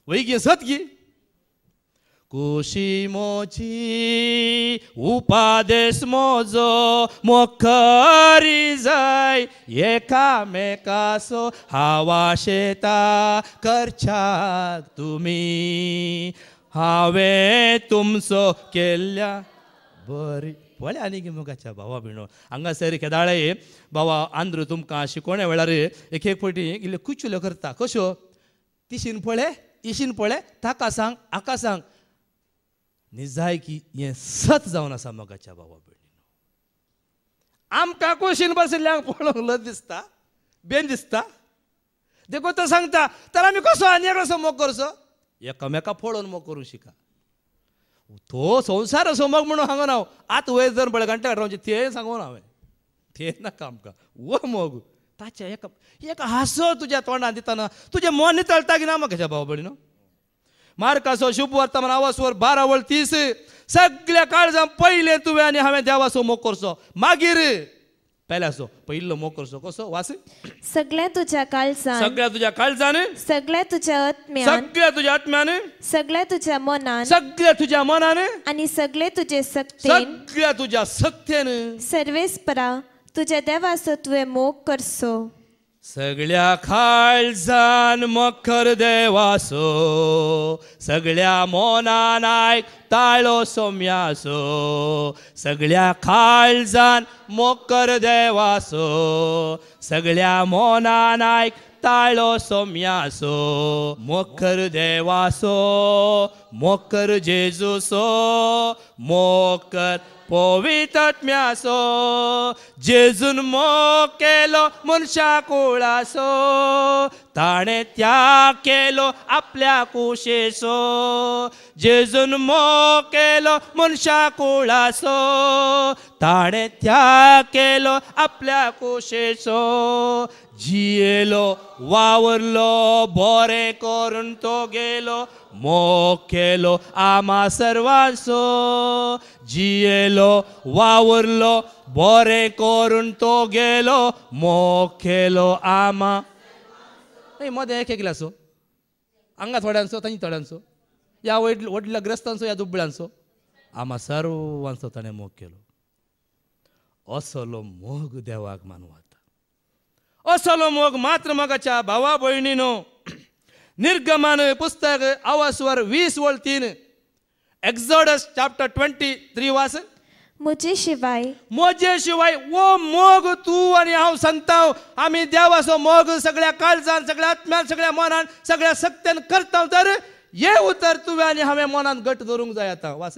[SPEAKER 1] वैगी सत गी मोची उपादेश मोजो मोखरी जाय एकामेकासो हावा शेता करच्या तुमी हावे तुमचो केल्या बरी वले आनी मुगाच्या भावा बिणो हांगासर केदाळे बाबा आंध्र तुमकां शिकोणे वेळार एक एक फावटी इल्ल्यो कुचुल्यो करता कश्यो तिशीन पळे इशीन पळय ताका सांग आका सांग निजाय की हें सत जावन आसा मगाच्या बाबा भयणीन आमकां कुशीन बसिल्ल्यांक पळोवंक लज दिसता बेन दिसता देखो तो सांगता तर आमी कसो आनी कसो मोग करचो एकामेका पळोवन मोग करूं शिका तो संवसार असो मग म्हणून हांगा हांव आतां वयर जर बळगांटे काडटा म्हणजे ते सांगून हांवें ते नाका आमकां वो मोग ताच्या एक एक हास तुझ्या तोंडात दिताना तुझे मन तळटा की ना म्हाका ह्या भावा भयणीनो मार्काचो शुभ वर्तमान आवासवर बारा वळ तीस सगळ्या काळजां पयलें तुवें आनी हांवें देवासो मोकोरचो मागीर पहिल्यासो पहिलो मोकोरचो कसो वास
[SPEAKER 2] सगळ्या तुझ्या काळजान सगळ्या
[SPEAKER 1] तुझ्या काळजान
[SPEAKER 2] सगळ्या तुझ्या आत्म्यान सगळ्या तुझ्या आत्म्यान सगळ्या तुझ्या मनान सगळ्या तुझ्या मनान आणि सगळे तुझे सक्ते सगळ्या तुझ्या सक्तेन सर्वेस्परा तुझ्या देवास तुवें मोग करसो
[SPEAKER 1] सगळ्या खालसान मखर देवासो सगळ्या मोनान आयक ताळो सोम्यासो सगळ्या खालसान मोकर देवासो सगळ्या मोना आयक ताळो सोम्यासो मोखर देवासो मोखर जेजूसो मोखर पवितज्ञासो जेजून मो केलो मनशा कुळासो ताणे त्याग केलो आपल्या कुशेसो जेजून मो केलो मनशा कुळासो ताणे त्याग केलो आपल्या कुशेसो जियेलो वावरलो बरें करून तो गेलो मोग आमा सर्वांसो जियेलो वावरलो बोरे करून तो गेलो मोखेलो आमा आमा मध्ये एक सो हांगा थोड्यांचो थंय थोड्यांचो या वडील व्हडल्या ग्रस्तांचो या दुबळ्यांचो आमा सर्वांचो ताणें मोग केलो असलो मोग देवाक मानवात असलो मोग मात्र मगाच्या भावा भयणीनो निर्गमन पुस्तक आवासवर वीस वोल तीन एक्झोडस चैप्टर ट्वेंटी थ्री वाच मुझे शिवाय मुझे शिवाय वो मोग तू आणि हांव संताव आम्ही देवाचो मोग सगळ्या काळजान सगळ्या आत्म्यान सगळ्या मनान सगळ्या सत्यान करता तर ये उतर तुवें आणि हवे मनान गट धरूंक जाय आता वास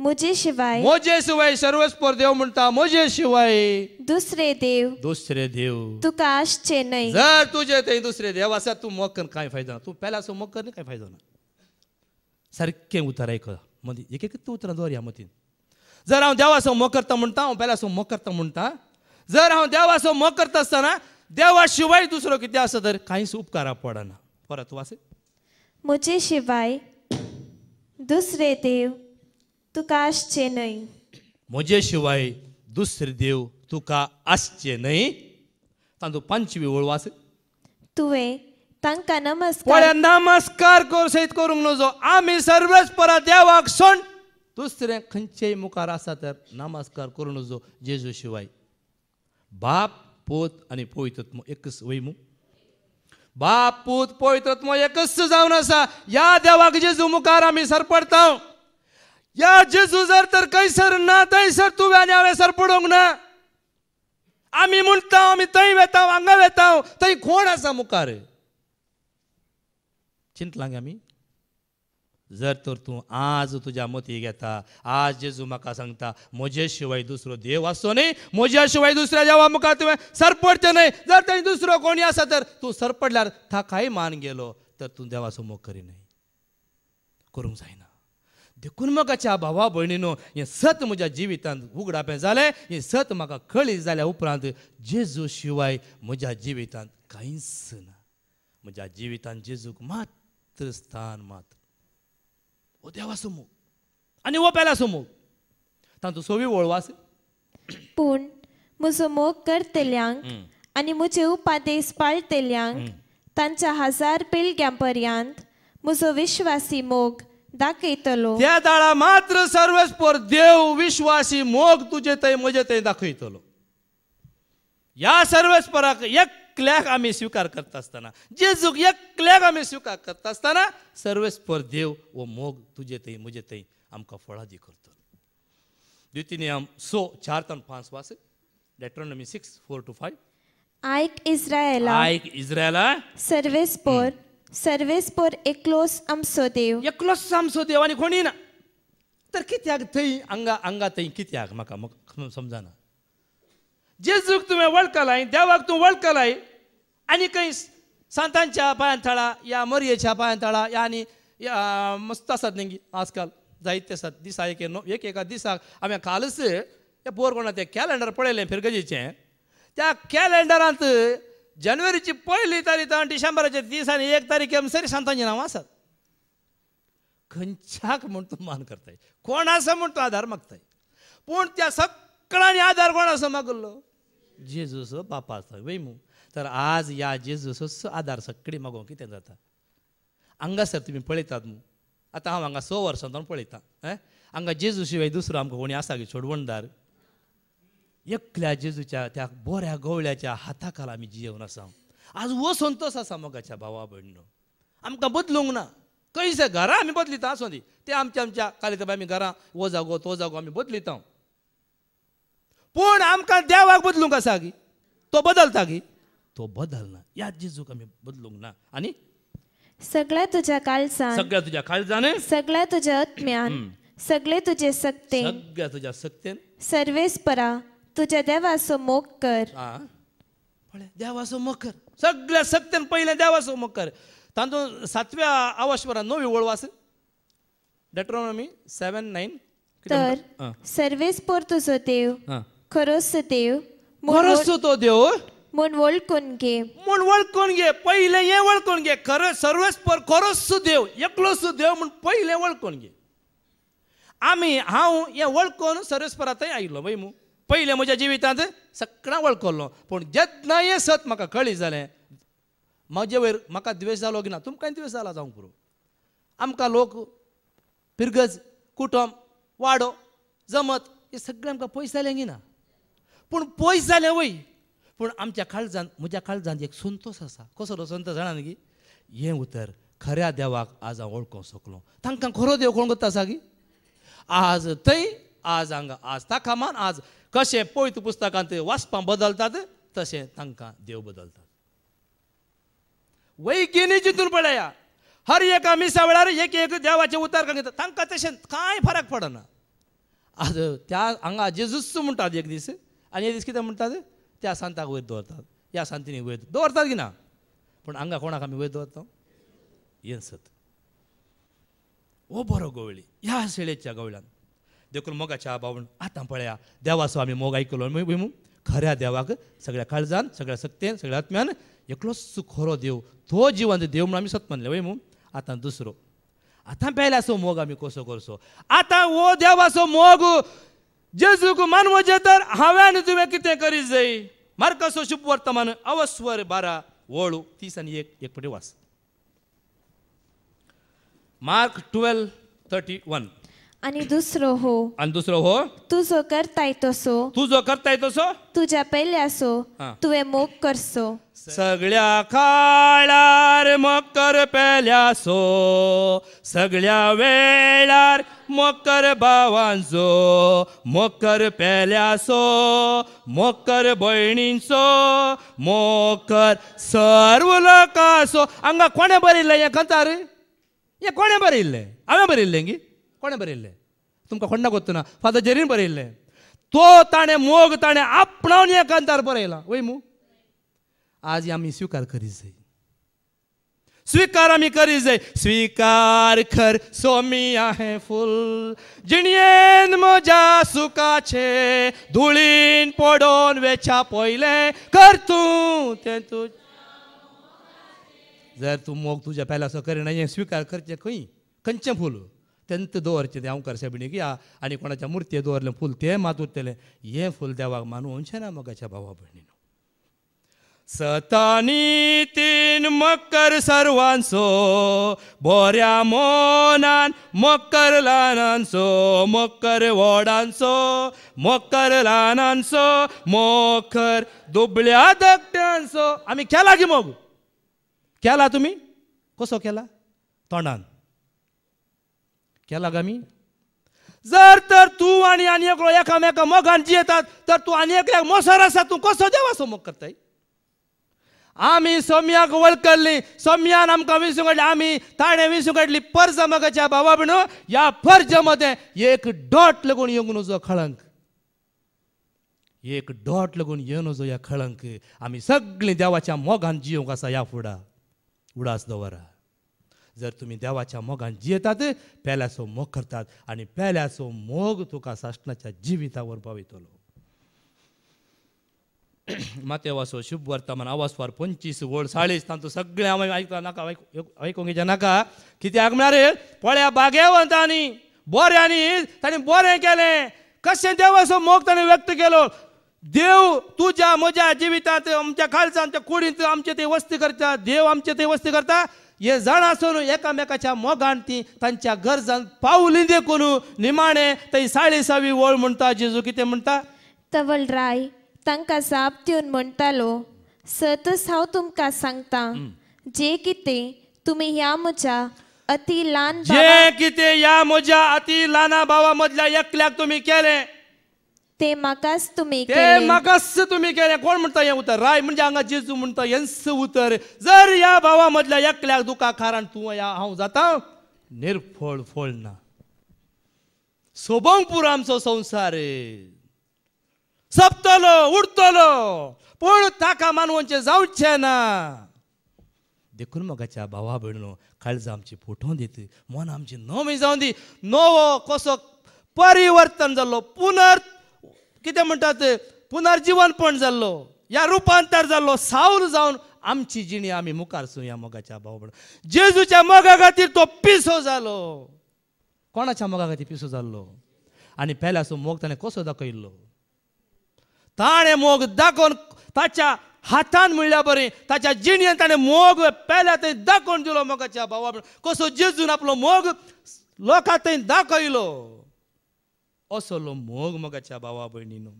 [SPEAKER 1] मुझे शिवाय मोजे शिवाय सर्वस्पोर देव म्हणता मोजे शिवाय दुसरे देव दुसरे देव तुका आसचे नाही जर तुझे ते दुसरे देव असा तू मोकर काय फायदा ना तू पहिला असं मोग कर काय फायदा ना सारखे उतर ऐक मदी एक एक तू उतरां दोर ह्या मतीन जर हांव देवाचो मोग करता म्हणटा हांव पहिला असो मोग करता म्हणटा जर हांव देवाचो मोग करता आसतना देवा शिवाय दुसरो कितें आसा तर कांयच उपकारा पडना परत वासे
[SPEAKER 2] म्हजे शिवाय दुसरे देव तुका आसचे न्हय
[SPEAKER 1] म्हजे शिवाय दुसरे देव तुका आसचे न्हय तांदूळ पांचवी ओळ वाच
[SPEAKER 2] तुवें तांकां नमस्कार नमस्कार
[SPEAKER 1] कर सयत करूंक नजो आमी सर्वच परा देवाक सोड दुसरें खंयचेय मुखार आसा तर नमस्कार करूंक नजो जेजू शिवाय बाप पोत आनी पवित्रत्म एकच वय बाप पूत पवित्रत्म एकच जावन आसा ह्या देवाक जेजू मुखार आमी सरपडताव या जर तर ना जेजू सर तू ತೈಸರ್ सर पडोंग ना आम्ही म्हणताव आम्ही थंय वेताव हांगा वेताव थंय कोण आसा मुखार गे आमी जर तर तू आज तुज्या मती घेता आज जेजू म्हाका सांगता म्हजे शिवाय दुसरो देव असो न्ही म्हज्या शिवाय दुसऱ्या देवा मुखार तुवें सरपडचें न्हय जर थंय दुसरो कोणी आसा तर तूं सरपडल्यार थाकाय मान गेलो तर तूं देवाचो करी न्हय करूंक जायना देखून म्हाका च्या भावा भयणीनो हें सत म्हज्या जिवितांत उगडापें जालें हें सत म्हाका कळ्ळी जाल्या उपरांत जेजू शिवाय म्हज्या जिवितांत कांयच ना म्हज्या जिवितांत जेजूक मात्र स्थान मात्र हो देवा समोर आनी हो पेला समोर तांतू सोवी वळवास
[SPEAKER 2] पूण म्हजो मोग करतल्यांक आनी म्हजे उपादेस पाळतल्यांक तांच्या हजार पिळग्यां पर्यंत म्हजो विश्वासी मोग दाखयतलो
[SPEAKER 1] त्या दाळा मात्र सर्वस्पर देव विश्वासी मोग तुझे थंय म्हजे थंय दाखयतलो ह्या सर्वेस्पराक एकल्याक आमी स्विकार करता आसतना एक एकल्याक आम्ही स्वीकार करत असताना सर्वस्पर देव हो मोग तुजे थंय म्हजे थंय आमकां फळादी करतलो नियम सो चार तन पांच वास Deuteronomy six four to five
[SPEAKER 2] आयक इस्रायला आयक इस्रायला सर्वेस्पर सर्वेस पर
[SPEAKER 1] एकलोस आमचो देव एकलोच आमचो देव आनी कोणी ना तर कित्याक थंय अंगा हांगा थंय कित्याक म्हाका समजाना समजना जेजूक तुवें वळखलाय देवाक तूं वळखलाय आनी खंय सांतांच्या पांयां थळा या मोरयेच्या पांयां थळा या आनी मस्त आसात न्ही आजकाल जायते आसात दिसा एक एक एका दिसाक हांवें कालच हे पोर कोणा तें कॅलेंडर पळयलें फिरगजीचे त्या कॅलेंडरांत जनवरीची पहिली तारीख आणि डिसेंबरच्या तीस आणि एक तारीख एमसरी संतांची नावं असत खंचाक म्हणतो मान करताय कोण असं म्हणतो आधार मागताय पूण त्या सगळ्यांनी आधार कोण असं मागलो जेजूस बापा असता वेमू तर आज या जेजूस आधार सगळी मागो कितें जाता सर तुमी पळयतात मू आतां हांव हांगा स वर्सांतून पळयतां हांगा जेजू शिवाय दुसरो आमकां कोणी आसा की सोडवणदार एकल्या जेजूच्या त्या बोऱ्या गवळ्याच्या हाताखाला आमी जियेवन आसा आज वो संतोष आसा मगाच्या भावा भयण आमकां बदलूंक ना खंयसर घरां आमी बदलिता आसूं दी ते आमच्या आमच्या कालिताबाई आमी घरां हो जागो तो जागो आमी बदलिता पूण आमकां देवाक बदलूंक आसा गी तो बदलता गी तो बदलना ह्या जेजूक आमी बदलूंक ना आनी सगळ्या
[SPEAKER 2] तुझ्या कालसान सगळ्या
[SPEAKER 1] तुझ्या कालसान
[SPEAKER 2] सगळ्या तुझ्या आत्म्यान सगळे तुझे सक्तेन
[SPEAKER 1] सगळ्या तुझ्या सक्तेन
[SPEAKER 2] सर्वेस परा तुझ्या मोग कर
[SPEAKER 1] हा देवासमोर कर सगळ्या सत्यन पहिले देवासमोर कर तांदूळ सातव्या आवाशवरा नवी ओळ वाच डेट्रोनॉमी सेवन नाईन तर
[SPEAKER 2] सर्वेस पोर तुझो देव खरोस देव खरोस तो देव
[SPEAKER 1] म्हणून वळखून घे म्हणून वळखून घे पहिले हे वळखून घे खरं सर्वेस पोर खरोस देव एकलोच देव म्हूण पहिले वळखून घे आम्ही हांव हे वळखून सर्वेस्परातय आयिल्लो बाई मू पयलें म्हज्या जिवितांत सगळ्यांक वळखल्लो पूण जेन्ना हें सत म्हाका कळ्ळी जालें म्हजे वयर म्हाका द्वेश जालो की ना तुमकां द्वेश जाला जावं पुरो आमकां लोक पिरगज कुटुंब वाडो जमत हे सगळें आमकां पयस जालें की ना पूण पयस जालें वय पूण आमच्या काळजांत म्हज्या काळजांत एक संतोश आसा कसलो संतोश जाणा न्ही हें उतर खऱ्या देवाक आज हांव वळखूंक शकलो तांकां खरो देव कोण करता आसा की आज थंय आज हांगा आज ताका मान आज कशें पळयत पुस्तकांत वाचपां बदलतात तशें तांकां देव बदलतात वैगिनी जितून पळया हर एका मिसा वेळार एक एक देवाचे उतार घेता तांकां तशें कांय फरक पडना आज त्या हांगा जेजूस म्हणटात एक दीस आनी एक दीस कितें म्हणटात त्या सांताक वयर दवरतात ह्या सांतिनी वयर दवरतात की ना पूण हांगा कोणाक आमी वयर दवरता येसत हो बरो गवळी ह्या शेळेच्या गवळ्यान देखून मोगाच्या आबावून आतां पळया देवाचो आमी मोग आयकलो विमू खऱ्या देवाक सगळ्या काळजान सगळ्या सत्तेन सगळ्या आत्म्यान एकलोच खरो देव तो जिवंत देव म्हणून आमी सत म्हणले वय आता आतां दुसरो आतां सो मोग आमी कसो करचो आतां हो देवाचो मोग जेजूक जे तर हांवें तुवें कितें करीत जाय सो शुभ वर्तमान अवस्वर बारा वळू तीस आनी एक एक पटी वाच मार्क टुवेल्व थर्टी वन
[SPEAKER 2] आणि दुसरो हो आणि दुसरो हो तू जो करता येतो सो
[SPEAKER 1] तू जो करता येतो सो
[SPEAKER 2] तुझ्या पहिले असो तुवे
[SPEAKER 1] मोग करसो सगळ्या काळार मकर सो सगळ्या वेळार मकर भावांचो मकर सो मकर भयणींचो मकर सर्व असो हांगा कोणे बरयल्लें हें खंचार हें कोणे बरयल्लें हांवें बरयल्लें गी ಕೊನೆ ಬರೀಲ್ಲೆ ತುಮಕ ಹೊಂಡ ना फादर जेरीन बरयल्लें तो ताणें मोग ताणें आपणावन हे कांतार बरयला वय मू आज आमी स्विकार करीत जाय स्वीकार आमी करीत जाय स्वीकार कर सोमी आहे फूल जिणयेन म्हज्या सुखाचे धुळीन पडोन वेचा पयले कर तूं तें तूं जर तूं मोग तुज्या पेला असो करिना हें स्विकार करचें खंय खंयचें फूल तेंत दवरचें देव हांव करसाबिणीक या आनी कोणाच्या मुर्ती दवरलें फूल तें मात उरतलें हें फूल देवाक मानूं अंशें ना मगाच्या भावा भयणीन सतानी तीन मकर सर्वांचो बोऱ्या मोनान मकर लानांचो मकर वडांसो मकर लानांचो मोखर दुबळ्या दकट्यांचो आमी केला की मग केला तुम्ही कसो केला तोंडान क्या लागा मी जर तर तू आणि आणि एक एकामेका मोगांची येतात तर तू आणि एकल्याक मोसर आसा तू कसो देवा मोग करताय आम्ही सोम्याक वळखली सोम्यान आमकां विसूं आम्ही आमी ताणें विसूं पर्ज मगाच्या भावा बिणू ह्या पर्ज मध्ये एक डॉट लगून येवंक नजो खळंक एक डॉट लगून यो नजो ह्या खळंक आम्ही सगळीं देवाच्या मोगान जीव आसा ह्या फुडा उडास दवरा जर तुम्ही देवाच्या मोगान जियेतात पेल्यासो मोग करतात आणि पेल्यासो मोग तुका सासणाच्या जिवितावर पावितलो माते वासो शुभ वर्तमान आवासवार पंचवीस वड साळीस तांतू सगळे हांव आयकता नाका आयकूंक येचे नाका कित्याक पळ्या बागेवंतांनी बोऱ्यांनी ताणें बरें केलें कशें देवाचो मोग ताणें व्यक्त केलो देव तुज्या म्हज्या जिवितांत आमच्या खालसा आमच्या कुडींत आमचे ते वस्ती करता देव आमच्या ते वस्ती करता ये जाण आसून एकामेकाच्या मोगान ती तांच्या गरजान पावलिंदे कोनू निमाणे थंय सावी ओळ म्हणटा जेजू कितें म्हणता
[SPEAKER 2] तवल राय तांकां साप देऊन म्हणटालो सतस हांव तुमकां सांगता जे कितें तुम्ही ह्या म्हज्या अति लहान जे
[SPEAKER 1] कितें ह्या म्हज्या अति ल्हाना भावा मदल्या एकल्याक तुम्ही केले ते मागास तुम्ही ते मागास तुम्ही केले कोण म्हणता हे उतर राय म्हणजे हांगा जेजू म्हणता यंस उतर जर या भावा मदल्या एकल्याक दुका खारान तू या हांव जाता निर्फळ फळ ना सोबोंग आमचो संसार सप्तलो उडतलो पूण ताका मानवांचे जावचें ना देखून मगाच्या भावा भयणो काळजां आमची फुटोवन देते मन आमची नवी जावन दी नवो कसो परिवर्तन जाल्लो पुनर् कितें म्हणटात पुनर्जीवन पण जाल्लो या रुपांतर जाल्लो सावर जावन आमची जिणी आमी मुखार सुया मोगाच्या भाव जेजूच्या मोगा खातीर तो पिसो जालो कोणाच्या मोगा खातीर पिसो जाल्लो आनी पेल्यासून मोग ताणें कसो दाखयल्लो ताणें मोग दाखोवन ताच्या हातान म्हणल्या बरें ताच्या जिणेन ताणें मोग पेल्या थंय दाखोवन दिलो मोगाच्या भावा कसो जेजून आपलो मोग लोकां थंय दाखयलो असलो मोग मोगाच्या भावा भयणीनो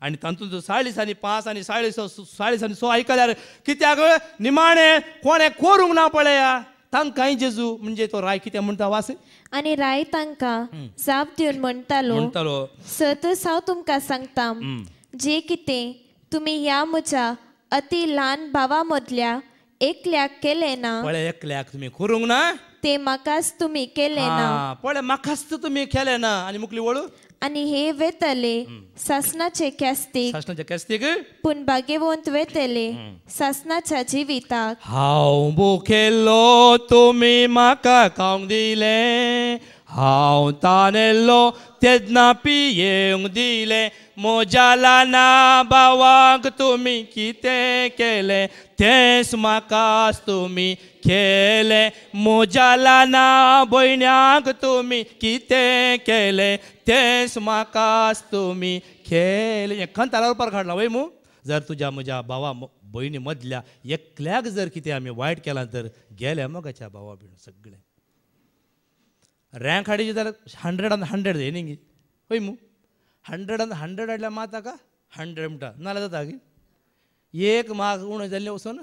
[SPEAKER 1] आणि जो साळीस आनी पांच आणि साळीस साळीस सो आयकल्यार कित्याक निमाणें कोणे कोरूंक ना पळया तांकांय जेजू म्हणजे तो राय कितें म्हणता वास हो आणि राय तांकां जाप दिवन म्हणतालो म्हणतालो
[SPEAKER 2] सतस हांव तुमकां सांगता जे कितें तुमी ह्या म्हज्या अति ल्हान भावा मदल्या एकल्याक केले ना पळय
[SPEAKER 1] एकल्याक तुमी करूंक ना
[SPEAKER 2] ते म्हाकाच तुमी केले ना पळय म्हाकाच तुम्ही केलें ना आणि मुकली वळू आणि हे वेतले सासनाचे कॅस्तिक सासनाचे कॅस्तिक पण भाग्यवंत वेतले सासनाच्या जिविताक
[SPEAKER 1] हांव मुखेलो तुम्ही माका खावंक दिले Haun tanello tedna piyeung dile मोजाला भावाक तुम्ही कितें केले तेच म्हाकाच तुम्ही केले मोजाला ना भयण्याक तुम्ही कितें केले तेच म्हाकाच तुम्ही केले एखाद तारा रुपार काडला वय मू जर तुझ्या म्हज्या भावा भयणी मदल्या एकल्याक जर कितें आमी वायट केलां तर गेले मगाच्या भावा भयण सगळें रँक हंड्रेड ರ್ಯಾಂಕ್ ಹಡಿದಿದ್ದಾರೆ ಹಂಡ್ರೆಡ್ ಅಂದ್ ಹಂಡ್ರೆಡ್ ಏನಿಂಗಿ हंड्रेड ಹಂಡ್ರೆಡ್ मात ಹಂಡ್ರೆಡ್ हंड्रेड ಮಾತಾಕ ಹಂಡ್ರೆಡ್ जाता की एक माग उण जाल्ले वचून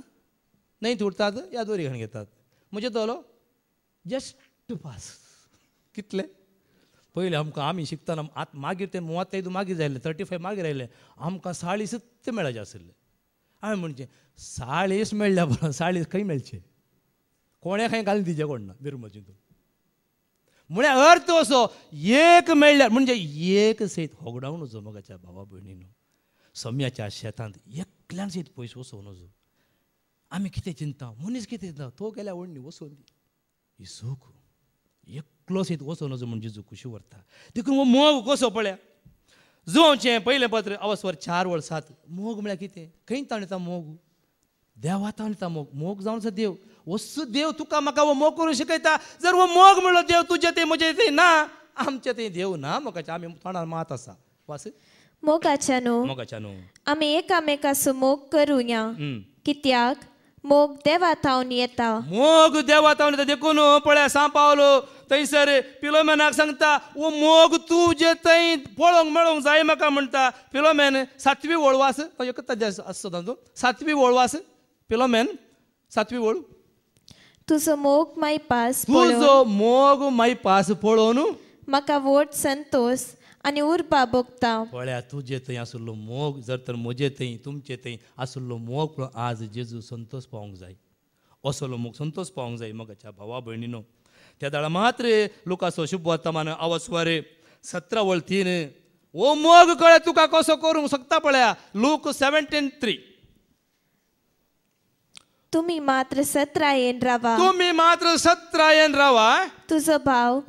[SPEAKER 1] न्हय तुडतात या दोरी घाण घेतात म्हणजे तोलो जस्ट पास कितले पयले आमकां आमी शिकताना आत मागीर ते मुवात्तैद मागीर जाल्ले थर्टी फाय मागीर आयले आमकां साळीसूच ते मेळाचे आशिल्ले हांवें म्हणचें साळीस मेळ्ळ्या बरो साळीस खंय मेळचें कोणे खंय घालून दिजें कोण ना बिरुमाची तूं म्हळ्यार अर्थ असो एक मेळ्ळ्यार म्हणजे एक सयत होगडावन नजो मोगाच्या भावा भयणीनो सोम्याच्या शेतांत एकल्यान सयत पयस वसो नजो आमी कितें चिंता मनीस कितें चिंता तो गेल्या व्हडणी वचोन दी ही सूख एकलो सयत वसो नजो म्हणजे जो खुशी व्हरता देखून मोग कसो पळया जुवचें पयलें पत्र अवस्वर चार सात मोग म्हळ्यार कितें खंय ताण येता मोग देवात आणता मोग मोग जावनचो देव वस्तू देव तुका म्हाका हो मोग करू शिकयता जर वो मोग म्हणलो देव तुझे ते म्हजे ते ना आमचे ते देव ना मोगाचे आमी तोंडार मात आसा वास
[SPEAKER 2] मोगाच्या न्हू मोगाच्या न्हू आमी एकामेकाचो मोग करूं या कित्याक मोग
[SPEAKER 1] देवातावन येता मोग देवातावन येता देखून पळय सां पावलो थंयसर पिलोमेनाक सांगता वो मोग तूं जे थंय पळोवंक मेळोंक जाय म्हाका म्हणटा पिलोमेन सातवी वळवास एकच ताजे आसता तांचो सातवी वळवास పిలోమెన్ सातवी ओळ
[SPEAKER 2] तुझो मोग माय पास तुझो
[SPEAKER 1] मोग माय पास पळोवन
[SPEAKER 2] म्हाका व्हड संतोष आनी उर्बा भोगता
[SPEAKER 1] पळया तुजे थंय आसलो मोग जर तर म्हजे थंय तुमचे थंय आसलो मोग आज जेजू संतोष पावंक जाय असलो मोग संतोष पावंक जाय म्हाकाच्या भावा भयणीनो त्या दळा मात्र लोकांचो शुभ वर्तमान आवाज सुवारे सतरा वळतीन ओ मोग कळे तुका कसो करूंक शकता पळया लूक सेवन्टीन थ्री
[SPEAKER 2] तुम्ही मात्र सत्रायण रावा तुम्ही मात्र सत्रायन रावा तुझं भाव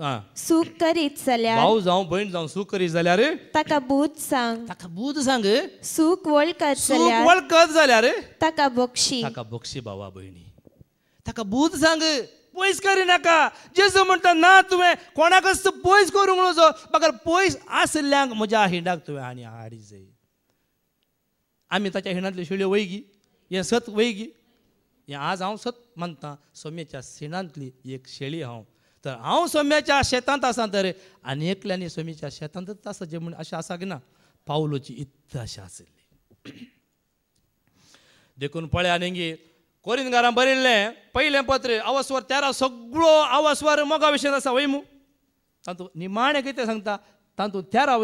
[SPEAKER 2] सुख करीत सल्या भाऊ
[SPEAKER 1] जाऊ भयण जाऊ सुख करीत जाल्यार
[SPEAKER 2] ताका बूत सांग ताका बूद सांग सुख वळकत झाल्या वळकत झाल्या जाल्यार ताका
[SPEAKER 1] बक्षी ताका बक्षी भावा भयणी ताका बूद सांग करी नका जेजू म्हणटा ना तुवें कोणाकच पयस करूंक नजो मगर पयस आसल्यांक म्हज्या हिंडाक तुवें आनी हारी जाय आम्ही त्याच्या हिंडांतल्यो शिळ्यो वैगी हे सत वैगी हे आज हांव सत मानता सोम्याच्या शिणांतली एक शेळी हांव तर हांव सोम्याच्या शेतांत आसा तर आनी एकल्यानी सोम्याच्या शेतांतच आसा जे म्हण अशें आसा की ना पावलोची इत्त अशी आशिल्ली देखून पळया कोरीन कोरिनगारां बरयल्लें पयलें पत्र अवस्वर तेरा सगळो अवस्वर मोगा विशयन आसा वय मू तातूंत निमाणें कितें सांगता तातूंत तेरा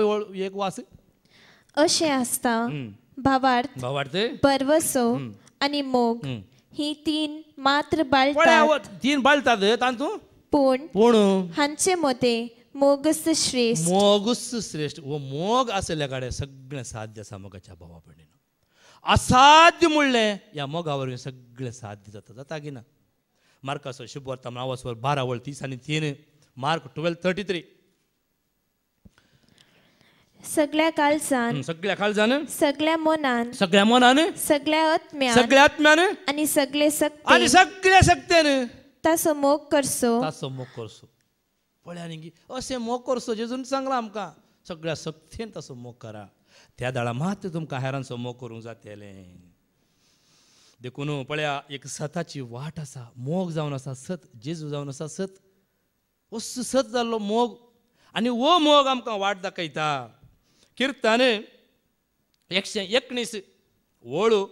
[SPEAKER 1] एक वास अशें आसता भावार्थ भावार्थ परवसो
[SPEAKER 2] आनी मोग ही तीन मात्र बाळतात
[SPEAKER 1] तीन बाळतात तांतू पूण पूण
[SPEAKER 2] हांचे मते मोगस श्रेष्ठ मोगस
[SPEAKER 1] श्रेष्ठ वो मोग आसले कडेन सगळें साध्य आसा मोगाच्या भावा भयणीन असाध्य म्हणलें ह्या मोगा वरवीं सगळें साध्य जाता जाता की ना मार्क आसा शुभ वर्तमान आवाज वर बारा वळ तीस आनी तीन मार्क टुवेल्व थर्टी थ्री
[SPEAKER 2] सगळ्या कालसान
[SPEAKER 1] सगळ्या कालजान
[SPEAKER 2] सगळ्या मनान सगळ्या मनान सगळ्या आत्म्यान सगळ्या आत्म्यान आणि सगळे सक्ती आणि सगळ्या सक्तेन ताचो मोग करसो ताचो
[SPEAKER 1] मोग करसो पळ्या न्ही असे मोग करसो जेजून सांगला आमकां सगळ्या सक्तेन तसो मोग करा त्या दाळा मात तुमकां हेरांचो मोग करूंक जातेले देखून पळया एक सताची वाट असा मोग जावन असा सत जेजू जावन असा सत असो सत जाल्लो मोग आणि वो मोग आमकां वाट दाखयता कीर्तन एकशे एकोणीस ओळू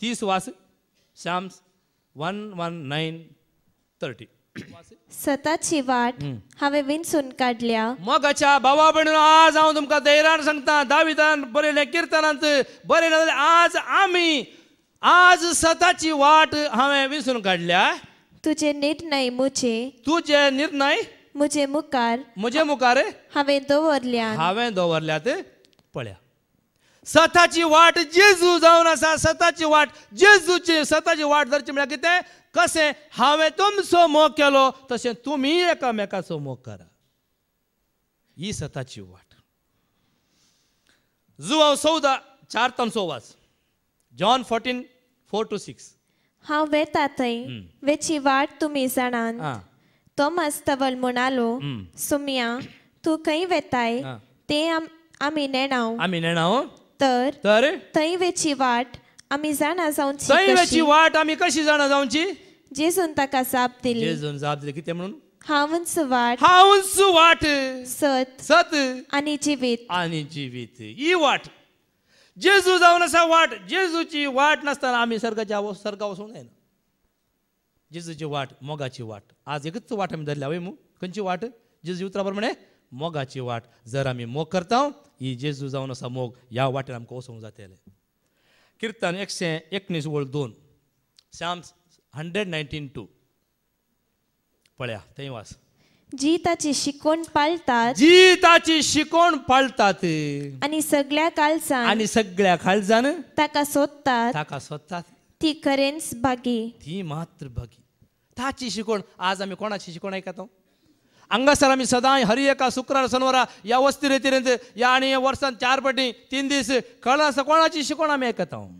[SPEAKER 1] तीस वास psalm one one nine thirty सताची वाट हांवें सुन काढल्या मोगाच्या भावा भयण आज हांव तुमकां धैर्यान सांगता दाविदान बरयलें किर्तनांत बरयलें जाल्यार आज आमी आज सताची वाट हांवें विसरून काडल्या तुझे निर्णय मुझे तुझे
[SPEAKER 2] निर्णय मुझे मुखार मुझे मुखार हांवें दवरल्या
[SPEAKER 1] हांवें दवरल्यात पळ्या स्वतःची वाट जेजू जावन असा स्वतःची वाट जेजूची स्वतःची वाट धरची म्हळ्यार कितें कसे हांवें तुमचो मोग केलो तशें तुमी एकामेकाचो मोग करा ही स्वतःची वाट जुवांव सौदा चार तांचो वाज John fourteen four to six
[SPEAKER 2] हांव वेता थंय वेची वाट तुमी जाणान तो मस्तवल म्हणालो सुम्या तू खंय वेताय ते आम्ही नेणाव आम्ही नेणाव तर तर थंय वेची वाट आम्ही जाणा जावची थंय वेची वाट आम्ही कशी जाणा जावची जेजून ताका जाप दिली
[SPEAKER 1] जेजून जाप दिली कितें म्हणून हावंस वाट हावंस वाट सत सत आणि जीवित आणि जीवित ही वाट जेजू जाऊन असा वाट जेजूची वाट नसताना आम्ही सर्गाच्या सर्गा वसून जायना जेजूची वाट मोगाची वाट आज एकच वाट आम्ही धरल्या वय मग खंयची वाट जेजू उतरा बरं म्हणे मोगाची वाट जर आम्ही मोग करता ही जेजू जावन आसा मोग ह्या वाटेर आमकां वचूंक जातले किर्तन एकशे एकनीस वळ दोन श्याम हंड्रेड नायन्टीन टू पळया थंय वाच
[SPEAKER 2] जी ताची शिकवण पाळतात जी ताची पाळतात आणि सगळ्या कालसान आणि
[SPEAKER 1] सगळ्या काळजान
[SPEAKER 2] ताका सोदतात ताका सोदतात ती
[SPEAKER 1] करेन्स भागी ती मात्र भागी ताची शिकवण आज आम्ही कोणाची शिकवण ऐकतो ಹಂಗಸರ ಮಿ ಸದಾ ಹರಿಯಕ ಶುಕ್ರವಾರ ಶನಿವಾರ ಯಾವಸ್ತಿ ರೀತಿ या आणि वर्सान चार पटी तीन दिस कळस कोणाची शिकोण मी ऐकत आहोत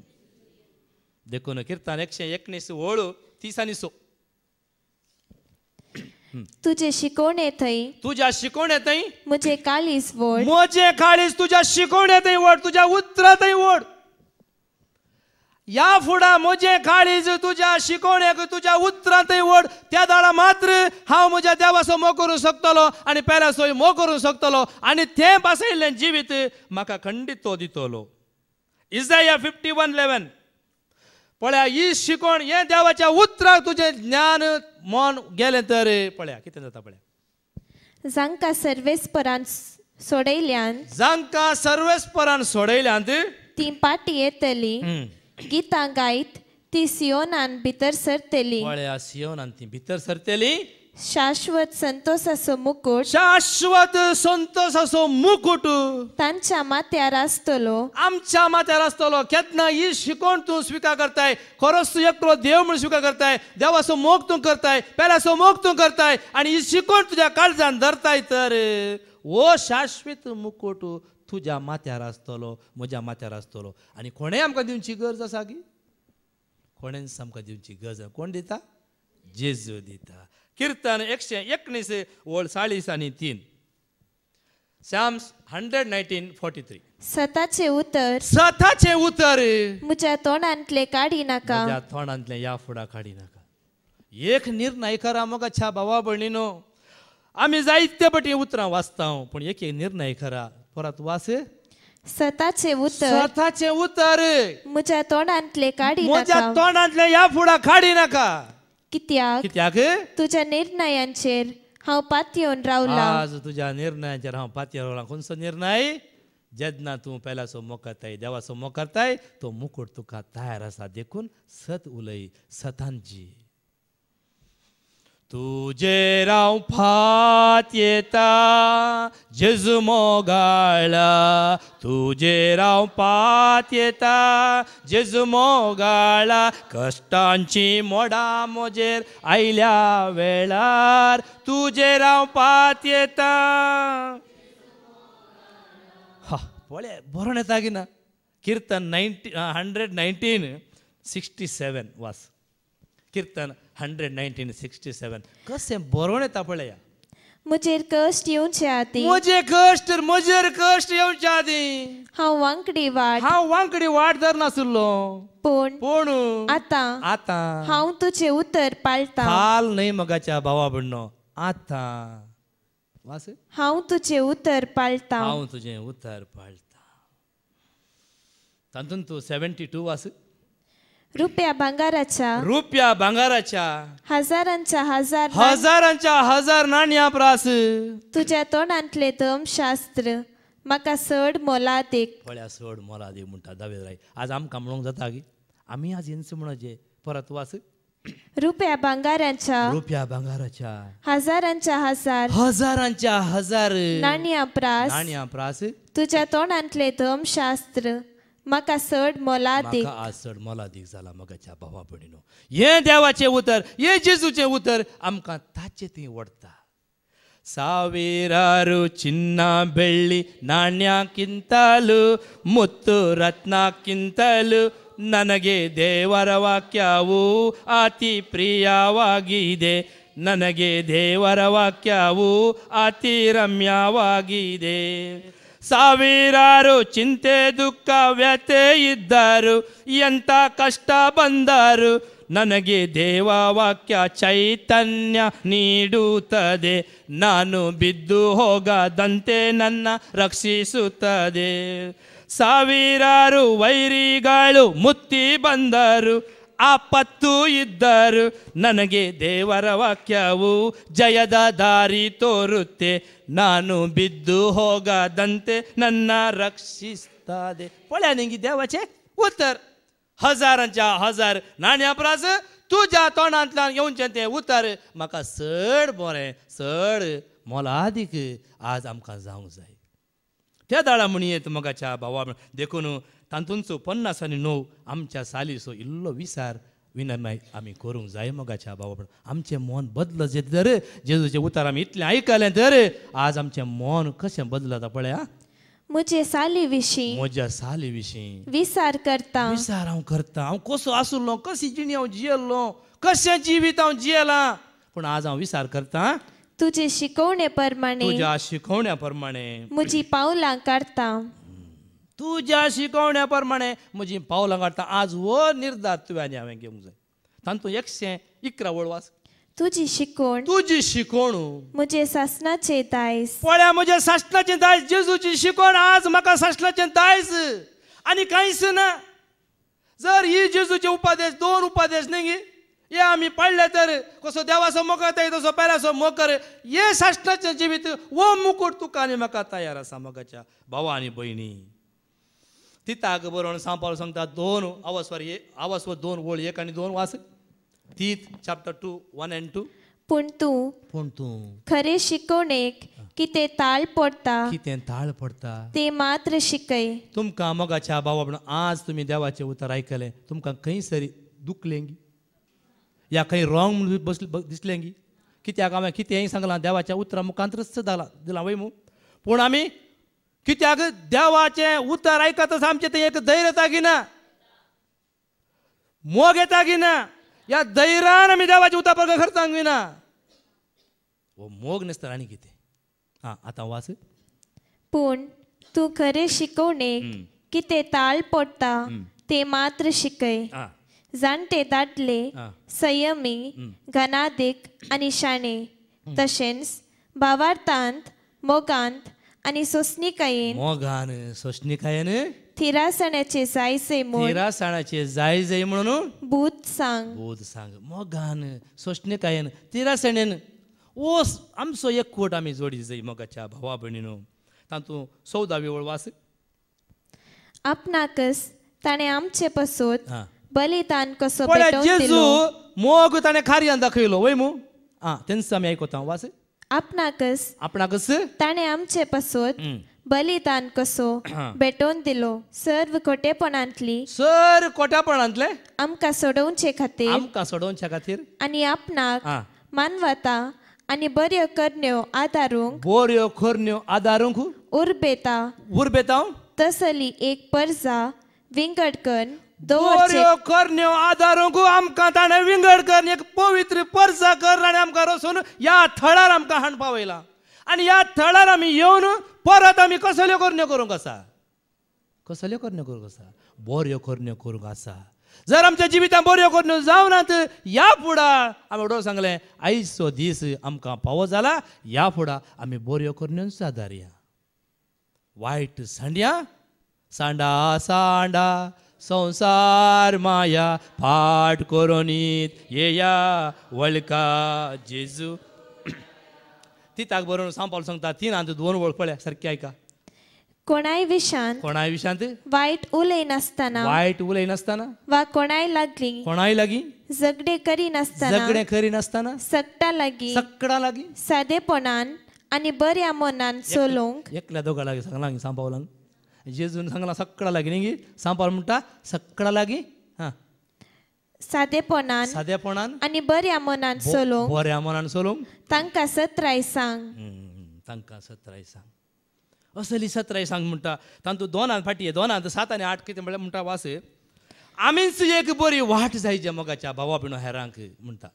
[SPEAKER 1] देखून कीर्तन एकशे एकनीस तीस तिसानी सो तुझे शिकवणे
[SPEAKER 2] थई तुझ्या शिकवणे थई मुझे कालीस वड मोजे
[SPEAKER 1] काळीस तुझ्या शिकवणे थई वड तुझ्या उत्तर थई वड या फुडा मोजे काळीज तुझ्या शिकोवण्याक तुझ्या उतरांतय ओढ त्या दाळा मात्र हांव म्हज्या देवाचो मो करूंक शकतलो आनी पेलाचोय मो करूंक शकतलो आनी तें बसयल्लें जिवीत म्हाका खंडीत तो दितलो इजाया फिफ्टी वन लेवन पळया ही शिकोण हे देवाच्या उतराक तुझे ज्ञान मन गेलें तर पळया कितें जाता पळया
[SPEAKER 2] जांकां सर्वेस्परान सोडयल्यान जांकां
[SPEAKER 1] सर्वेस्परान सोडयल्यान ती
[SPEAKER 2] पाटी येतली गीता गायत ती सियोनान भितर सरतेली
[SPEAKER 1] वळ्या सियोनान ती भितर सरतेली
[SPEAKER 2] शाश्वत असो मुकुट शाश्वत संतोष असो मुकुट तांच्या
[SPEAKER 1] मात्यार आसतलो आमच्या माथ्यार आसतलो केतना ही शिकोण तू स्वीकार करताय खरोच तू एकटो देव म्हणून स्वीकार करताय देवाचो मोग तू करताय पेल्याचो मोग तू करताय आणि ही शिकवण तुझ्या काळजान धरताय तर ओ शाश्वत मुकुट तुज्या माथ्यार आसतलो म्हज्या माथ्यार आसतलो आनी कोणेंय आमकां दिवची गरज आसा की कोणेंच आमकां दिवची गरज कोण दिता जेजू दिता कीर्तन एकशे एकणीस चाळीस आनी तीन psalms hundred nineteen forty three
[SPEAKER 2] सताचे उतर सताचे उतर म्हज्या तोंडांतले काडी नाका म्हज्या
[SPEAKER 1] तोंडांतले या फुडा काडी नाका एक निर्णय करा मोगा छा भावा भयणीनो आमी जायते पटी उतरां वाचता पूण एक एक निर्णय करा परत वासे
[SPEAKER 2] स्वतःचे उतर स्वतःचे उतर म्हज्या तोंडांतले काडी म्हज्या तोंडांतले
[SPEAKER 1] या फुडा काडी नाका कित्याक कित्याक
[SPEAKER 2] तुझ्या निर्णयांचे हांव पातयेवन रावला आज
[SPEAKER 1] तुझ्या निर्णयांचे हांव पातयेवन रावला खंयचो निर्णय जेदना तूं पेलाचो सो देवाचो मोकारताय तो मुकुट तुका तयार असा देखून सत उलय सतांची तुझे राव फात येता जजमो मोगाळला तुझे राव पात येता जजमो मोगाळा कष्टांची मोडा मोजेर आयल्या वेळार तुझे राव पात येता हा पळे येता की ना Kirtan ninety hundred nineteen sixty seven वास Kirtan hundred nineteen sixty seven ಕಸ್ ಎಂ ಬರೋಣೆ ತಾಪಳೆಯ
[SPEAKER 2] मुझे कष्ट यूं चाहती मुझे
[SPEAKER 1] कष्ट मुझे कष्ट यूं चाहती
[SPEAKER 2] हांव वांकडी वाट हांव वांकडी वाट धर नासलो पूण पूण आता
[SPEAKER 1] आता हांव
[SPEAKER 2] तुझे उतर पाळता हाल
[SPEAKER 1] न्हय मगाच्या भावा भणणो आता
[SPEAKER 2] वास हांव तुझे उतर पाळता हांव
[SPEAKER 1] तुझे उतर पाळता तातूंत तूं सेवेंटी टू वास
[SPEAKER 2] रुपया भांगाराच्या
[SPEAKER 1] रुपया भांगाराच्या
[SPEAKER 2] हजारांच्या हजार
[SPEAKER 1] हजारांच्या
[SPEAKER 2] हजार नाण्या प्रास तुझ्या तोंडांतले दम शास्त्र मका सड मोला देख
[SPEAKER 1] पळ्या सड मोला दे म्हणटा दावेद राय आज आमकां म्हणूंक जाता की आमी आज हिंस जे परत वास
[SPEAKER 2] रुपया बंगाराचा
[SPEAKER 1] रुपया भांगाराच्या
[SPEAKER 2] हजारांच्या हजार हजारांच्या
[SPEAKER 1] हजार नाण्या प्रास नाण्या प्रास
[SPEAKER 2] तुझ्या तोंडांतले दम शास्त्र मग आसड मला दे
[SPEAKER 1] म्हाका मोला जाला मगाच्या भावा भयणीनो हे उतर हे उतर आमकां ताचे थंय ಸಾವಿರಾರು ಚಿನ್ನ ಬೆಳ್ಳಿ ನಾಣ್ಯಕ್ಕಿಂತಲೂ ಮುತ್ತು ರತ್ನಕ್ಕಿಂತಲೂ ನನಗೆ ದೇವರ ವಾಕ್ಯವು ಅತಿ ಪ್ರಿಯವಾಗಿದೆ ನನಗೆ ದೇವರ ವಾಕ್ಯವು ಅತಿ ರಮ್ಯವಾಗಿದೆ ಸಾವಿರಾರು ಚಿಂತೆ ದುಃಖ ವ್ಯತೆ ಇದ್ದರು ಎಂಥ ಕಷ್ಟ ಬಂದರು ನನಗೆ ದೇವ ವಾಕ್ಯ ಚೈತನ್ಯ ನೀಡುತ್ತದೆ ನಾನು ಬಿದ್ದು ಹೋಗದಂತೆ ನನ್ನ ರಕ್ಷಿಸುತ್ತದೆ ಸಾವಿರಾರು ವೈರಿಗಳು ಮುತ್ತಿ ಬಂದರು ಆಪತ್ತು ಇದ್ದರು ನನಗೆ ದೇವರ ವಾಕ್ಯವು तोरूते, नानू ತೋರುತ್ತೆ होगा ಬಿದ್ದು ಹೋಗದಂತೆ ನನ್ನ ರಕ್ಷಿಸ್ತದೆ ಪೊಳ್ಯಾ ನಿಂಗೆ ದೇವಾಚೆ हजारांच्या हजार नाण्या परस तुझ्या तोंडांतल्यान येवचें तें उतर म्हाका चड बरें चड मोलादीक आज आमकां जावंक जाय त्या दाळा देखून तांतूंचो पन्नास आणि णव आमच्या सालीचो इल्लो विसार नाही आमी करूंक जाय मगाच्या बाबा आमचे मन बदल जे जे जेजूचे उतार आमी इतलें आयकलें तर आज आमचे मन कशें बदलता पळया
[SPEAKER 2] म्हजे साली
[SPEAKER 1] विशीं म्हज्या साली विशीं विसार करता विसार हांव करता हांव कसो आसुल्लो कशी जिणी हांव जियेल्लो कशें जिवीत हांव जियेलां पूण आज हांव विसार करता
[SPEAKER 2] तुझे शिकवणे प्रमाणे तुझ्या
[SPEAKER 1] शिकवण्या प्रमाणे
[SPEAKER 2] म्हजी पावलां
[SPEAKER 1] तू ज्या शिकवण्याप्रमाणे म्हजी पावलां काडटा आज वो निर्धार तुवें हांवें घेवंक जाय तातूंत एकशें इकरा वळवास
[SPEAKER 2] तुजी शिकवण तुजी शिकवण
[SPEAKER 1] मुझे शासनाचे दायज पळ्या म्हजे शासनाचे दायज जेजूची शिकवण आज म्हाका शासनाचे दायज आनी कांयच ना जर ही जेजूचे उपादेश दोन उपादेश न्ही हे आम्ही पाळले तर कसो देवाचो मोगात तसो पेराचो मोकर हे शासनाचे जिवीत वो मुकुट तुका आनी म्हाका तयार आसा मोगाच्या भावा आनी भयणी तिताक बरोवन सांपावल सांगता दोन आवाज सॉरी आवाज वर दोन ओळ एक आणि दोन वास तीत chapter two one and two पूण तूं पूण तूं
[SPEAKER 2] खरे शिकवणेक कितें ताळ पडटा
[SPEAKER 1] कितें ताळ पडटा
[SPEAKER 2] ते मात्र शिकय
[SPEAKER 1] तुमकां मोगाच्या भावा म्हणून आज तुमी देवाचें उतर आयकलें तुमकां सरी दुखलें गी या खंय रॉंग म्हणून बस दिसलें गी कित्याक हांवें कितेंय सांगलां देवाच्या उतरा मुखांतरच धालां दिलां वय मू पूण आमी कित्याक देवाचे उतर ऐकतच आमचे ते एक धैर्य येता की ना मोग येता की ना या धैर्यान आमी देवाचे उतर पर खर्चांक बी ना मोग नसता आनी कितें आं आतां वाच तू तूं शिकवणे
[SPEAKER 2] शिकवणेक ते ताल पडटा ते मात्र शिकय जाणटे दाटले संयमी घनादीक आनी शाणे तशेंच भावार्थांत मोगांत आणि सोस्निकाईन
[SPEAKER 1] मोगान सोस्निकायन
[SPEAKER 2] थिरासण्याचे जायचे मोड
[SPEAKER 1] तिरासाणाचे जाय जाय म्हणून भूत सांग बोध सांग मोगान सोस्निकायन तिरासणेन ओस आमचो एक कोट आमी जोडी जाय मोगाच्या भावा भयणीनो तातूं सौदावी विवळ वास
[SPEAKER 2] आपणाकस ताणे आमचे पसोत हा बलिदान कसो पण पेटोवन जेजू दिलो
[SPEAKER 1] मोग ताणें कार्यान दाखयलो वय मु आ तेंच आमी आयकता वास
[SPEAKER 2] आपणाकस आपणाकस ताणे आमचे पसोत बलिदान कसो भेटोवन दिलो सर्व कोटेपणांतली सर खोटेपणांतले आमकां सोडोवचे खातीर आमकां
[SPEAKER 1] सोडोवचे खातीर
[SPEAKER 2] आनी आपणाक मानवता आनी बऱ्यो करण्यो आदारूंक
[SPEAKER 1] बऱ्यो करण्यो आदारूंक
[SPEAKER 2] उर्बेता उरबेता तसली एक पर्सा विंगडकन દોર્યો
[SPEAKER 1] કર્યો आमकां ताणें विंगड कर एक पवित्र पर्सा कर आनी आमकां रसून या थळार आमकां हाण पावयला आनी ह्या थळार आमी येवन परत आमी कसल्यो कर्ण्यो करूंक आसा कसल्यो कर्ण्यो करूंक आसा बऱ्यो कर्ण्यो करूंक आसा जर आमच्या जिवितांत बऱ्यो कर्ण्यो जावनात ह्या फुडा आमी डो सांगलें आयचो दीस आमकां पावो जाला ह्या फुडा आमी बऱ्यो कर्ण्यो सादारया वायट सांड्या सांडा सांडा संसार माया फाट कोरोनीत येया वळका जेजू तिताक बरोबर सांग सांगता तीन हात दोन वळख पडल्या सारखे आयका
[SPEAKER 2] कोणाय विशान
[SPEAKER 1] कोणाय विशांत
[SPEAKER 2] वाईट उलयनासतना वाईट नसताना वा कोणाय लागली कोणाय लागी झगडे नसताना
[SPEAKER 1] झगडे नसताना
[SPEAKER 2] सट्टा लागी सकडा लागी सादेपणान आणि बऱ्या मनान सोलोंक
[SPEAKER 1] एकल्या दोघा लागी सांगला सांग जेजून ಜೇಜುನ ಸಂಗಲ ಸಕ್ಕಡಲಾಗಿ ನಿಂಗೆ ಸಾಂಪಾರ್ ಮುಟ್ಟ लागी हा
[SPEAKER 2] साधेपणान साधेपणान आनी बऱ्या मनान सोलोवंक बऱ्या मनान सोलोवंक तांकां सतराय
[SPEAKER 1] सांग तांकां सतराय सांग असली सतराय सांग म्हणटा तांतू दोन हात फाटी दोन हात सात आणि आठ किती म्हळ्यार म्हणटा वास आम्ही एक बरी वाट जाय मगाच्या भावा पिणो हेरांक म्हणटा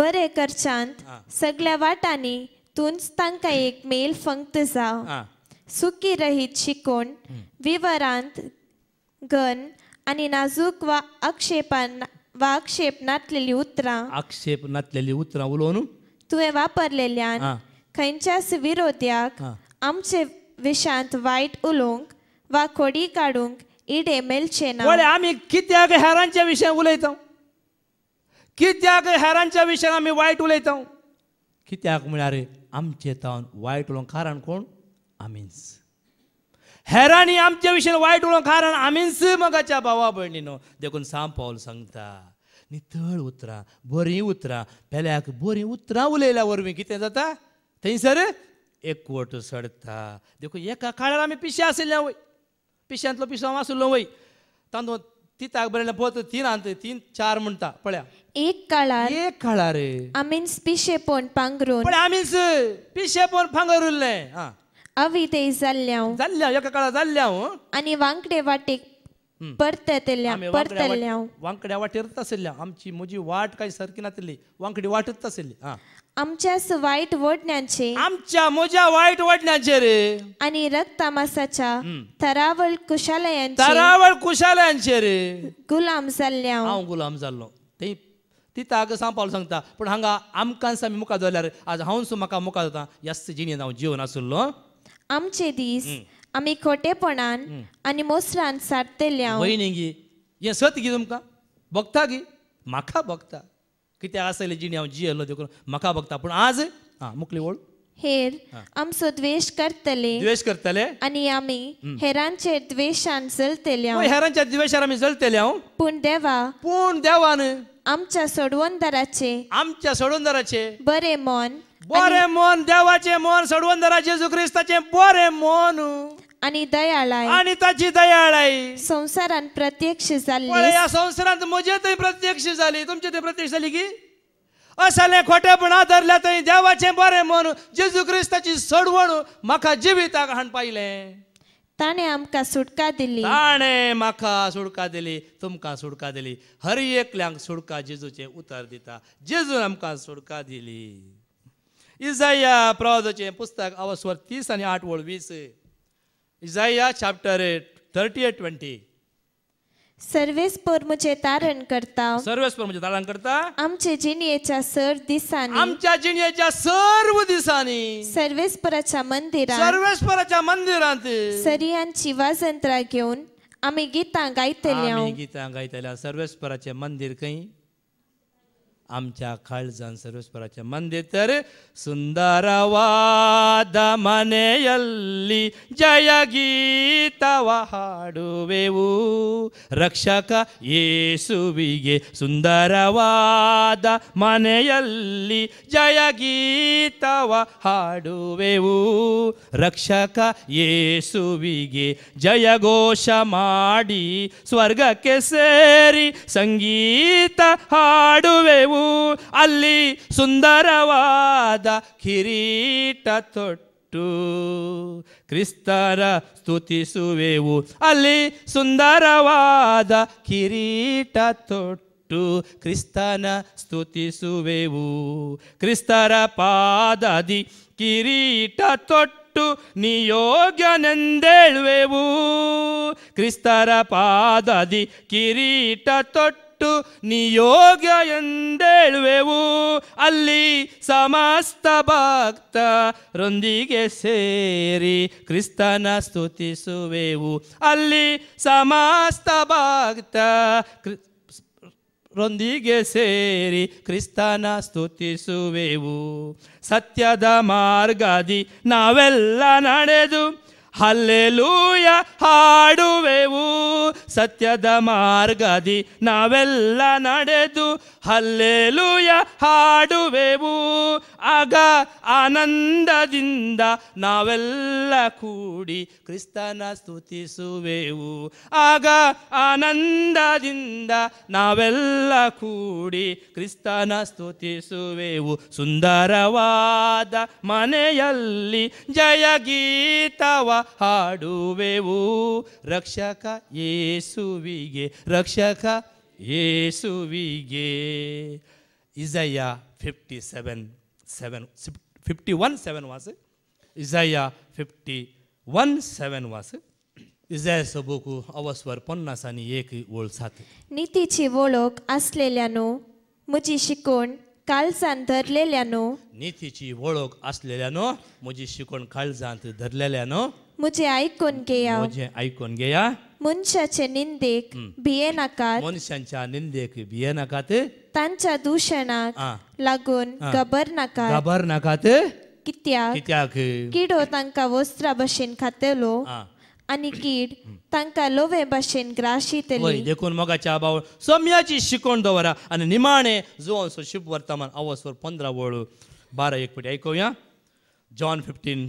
[SPEAKER 2] बरे करशांत सगळ्या वाटांनी तूंच तांकां एक मेल फंक्त जाव सुकी रहित शिकून विवरांत घन आणि नाजूक वा आक्षेपां वा आक्षेप नातलेली उतरां
[SPEAKER 1] आक्षेप नातलेली उतरां उलोवन
[SPEAKER 2] तुवें वापरलेल्या खंयच्याच विरोध्याक आमचे विशांत वायट उलोवंक वा खोडी काडूंक इडे मेलचे ना आमी आम्ही
[SPEAKER 1] कित्याक हेरांच्या विशयान उलयता कित्याक हेरांच्या विशयान आमी वायट उलयता कित्याक म्हळ्यार आमचे तावन वायट उलोवंक कारण कोण आमीन्स हेरांनी आमच्या विशयी वायट उलोवं कारण आमीन्स मगाच्या भावा भयणीनो देखून साम पावल सांगता नितळ उतरां बरीं उतरां पेल्याक बरीं उतरां उलयल्या वरवीं कितें जाता थंयसर एकवट सडता देखून एका काळार आमी पिशे आशिल्ले वय पिश्यांतलो पिसो आशिल्लो वय तांदूळ तिताक बरें पोत तीन आंत तीन चार म्हणटा पळया
[SPEAKER 2] एक काळार एक काळार पिशे पिशेपोन पांगरून आमिंस
[SPEAKER 1] पिशे पोन पांगर उरलें आं
[SPEAKER 2] अवी ते जाल्ल्याव जाल्ल्याव एका काळार जाल्ल्याव आनी वांकडे वाटेक परतल्याव परतल्या
[SPEAKER 1] वांकड्या वाटेर तसल्या आमची म्हजी वाट काही सरकी नातली वांकडी वाटत आशिल्ली
[SPEAKER 2] आमच्याच वाईट वडण्याचे आमच्या मुजा वाईट वडण्याचे रे आणि रक्तामासाच्या तरावळ कुशालयांचे तरावळ
[SPEAKER 1] कुशालयांचे रे गुलाम जाल्ल्या हांव गुलाम जाल्लो ते ती ताग सांग सांगता पूण हांगा आमकां मी मुखार जाल्यार आज हांव सु म्हाका मुखार जाता यस्त जिणेन हांव जिवन आसुल्लो आमचे दीस आमी खोटेपणान
[SPEAKER 2] आणि मोसरान सारते
[SPEAKER 1] वयनिंगी हें सत गी तुमकां बघता गी म्हाका बघता कित्याक आसले जिणी हांव जियेलो देखून म्हाका बघता पूण आज आं मुकली ओळ
[SPEAKER 2] हेर आमचो द्वेष करतले द्वेष करतले आनी आमी हेरांचे द्वेशान चलतले हेरांच्या
[SPEAKER 1] द्वेशार आमी चलतले हांव
[SPEAKER 2] पूण देवा पूण देवान आमच्या सोडवंदराचे आमच्या सोडवंदराचे बरे मन बोरे मोन देवाचे मोन जेजू ख्रिस्ताचे बोरे मोन आणि दयाळाय आणि ताची दयाळाय संसारात प्रत्यक्ष झाली या
[SPEAKER 1] संसारात म्हजे ते प्रत्यक्ष जाली तुमचे ते प्रत्यक्ष झाली की असले खोटेपण आदरल्या थंय देवाचे बरे मोन जेजू ख्रिस्ताची सडवण म्हाका हाण पाहिले ताणे आमका सुटका दिली ताणें म्हाका सुटका दिली तुमका सुटका दिली हर एकल्यांक सुडका जेजूचे उतार दिता जेजून आमका सुटका दिली इजाया प्रवाजाचें पुस्तक अवस्वर तीस आनी आठ वळ वीस इजाया चॅप्टर थर्टी एट ट्वेंटी
[SPEAKER 2] सर्वेस पर तारण करता
[SPEAKER 1] सर्वेस पर तारण करता
[SPEAKER 2] आमचे जिणेच्या सर दिसांनी आमच्या जिणेच्या सर्व दिसांनी सर्वेस पराच्या मंदिरात सर्वेस पराच्या मंदिरांत सर्यांची वाजंत्रा घेऊन आम्ही गीतां गायतल्या आम्ही
[SPEAKER 1] गीतां गायतल्या सर्वेस मंदिर खंय आमच्या काळजान सर्वेश्वराचे मंदिर ಸುಂದರವಾದ ಮನೆಯಲ್ಲಿ ಜಯ ಗೀತವ ಹಾಡುವೆವು ರಕ್ಷಕ ಯೇಸುವಿಗೆ ಸುಂದರವಾದ ಮನೆಯಲ್ಲಿ ಜಯ ಗೀತವ ಹಾಡುವೆವು ರಕ್ಷಕ ಯೇಸುವಿಗೆ ಜಯ ಘೋಷ ಮಾಡಿ ಸ್ವರ್ಗಕ್ಕೆ ಸೇರಿ ಸಂಗೀತ ಹಾಡುವೆವು ಅಲ್ಲಿ ಸುಂದರವಾದ ಕಿರೀಟ ತೊಟ್ಟು ಕ್ರಿಸ್ತರ ಸ್ತುತಿಸುವೆವು ಅಲ್ಲಿ ಸುಂದರವಾದ ಕಿರೀಟ ತೊಟ್ಟು ಕ್ರಿಸ್ತನ ಸ್ತುತಿಸುವೆವು ಕ್ರಿಸ್ತರ ಪಾದದಿ ಕಿರೀಟ ತೊಟ್ಟು ನಿಯೋಗ್ಯನೆಂದೇಳುವೆವು ಕ್ರಿಸ್ತರ ಪಾದದಿ ಕಿರೀಟ ತೊಟ್ಟು ಕೊಟ್ಟು ನಿಯೋಗ ಎಂದೇಳುವೆವು ಅಲ್ಲಿ ಸಮಸ್ತ ಭಕ್ತ ರೊಂದಿಗೆ ಸೇರಿ ಕ್ರಿಸ್ತನ ಸ್ತುತಿಸುವೆವು ಅಲ್ಲಿ ಸಮಸ್ತ ಭಕ್ತ ರೊಂದಿಗೆ ಸೇರಿ ಕ್ರಿಸ್ತನ ಸ್ತುತಿಸುವೆವು ಸತ್ಯದ ಮಾರ್ಗದಿ ನಾವೆಲ್ಲ ನಡೆದು ಹಲ್ಲೆಲೂಯ ಹಾಡುವೆವು ಸತ್ಯದ ಮಾರ್ಗದಿ ನಾವೆಲ್ಲ ನಡೆದು ಹಲ್ಲೆಲೂಯ ಹಾಡುವೆವು ಆಗ ಆನಂದದಿಂದ ನಾವೆಲ್ಲ ಕೂಡಿ ಕ್ರಿಸ್ತನ ಸ್ತುತಿಸುವೆವು ಆಗ ಆನಂದದಿಂದ ನಾವೆಲ್ಲ ಕೂಡಿ ಕ್ರಿಸ್ತನ ಸ್ತುತಿಸುವೆವು ಸುಂದರವಾದ ಮನೆಯಲ್ಲಿ ಜಯಗೀತವ ಹಾಡುವೆವು ರಕ್ಷಕ ಏಸುವಿಗೆ ರಕ್ಷಕ ಏಸುವಿಗೆ ಇಸಯ fifty seven seven fifty one seven ವಾಸ್ ಇಸಯ ಫಿಫ್ಟಿ ಒನ್ ಸೆವೆನ್ अवस्वर पन्नास एक ओळ सात
[SPEAKER 2] नीतीची ओळख असलेल्यानो म्हजी शिकवण काळजांत धरलेल्यानो
[SPEAKER 1] नीतीची ओळख असलेल्यानो म्हजी शिकवण धरलेल्या धरलेल्यानो
[SPEAKER 2] मुझे ऐकून घेया
[SPEAKER 1] मुझे ऐकून घेया मनशाचे
[SPEAKER 2] निंदेक
[SPEAKER 1] भिये नाकात मनशांच्या निंदेक भिये
[SPEAKER 2] तांच्या दूषणाक लागून गबर नाकात
[SPEAKER 1] गबर नाकात
[SPEAKER 2] कित्याक किडो हो तांका वस्त्रा भशेन खातेलो आणि कीड तांका लोवे भाशेन ग्राशितली
[SPEAKER 1] देखून मोगाच्या बावळ सोम्याची शिकवण दवरा आणि निमाणे जो शुभ वर्तमान अवसर पंधरा वळू बारा एक पटी ऐकूया जॉन फिफ्टीन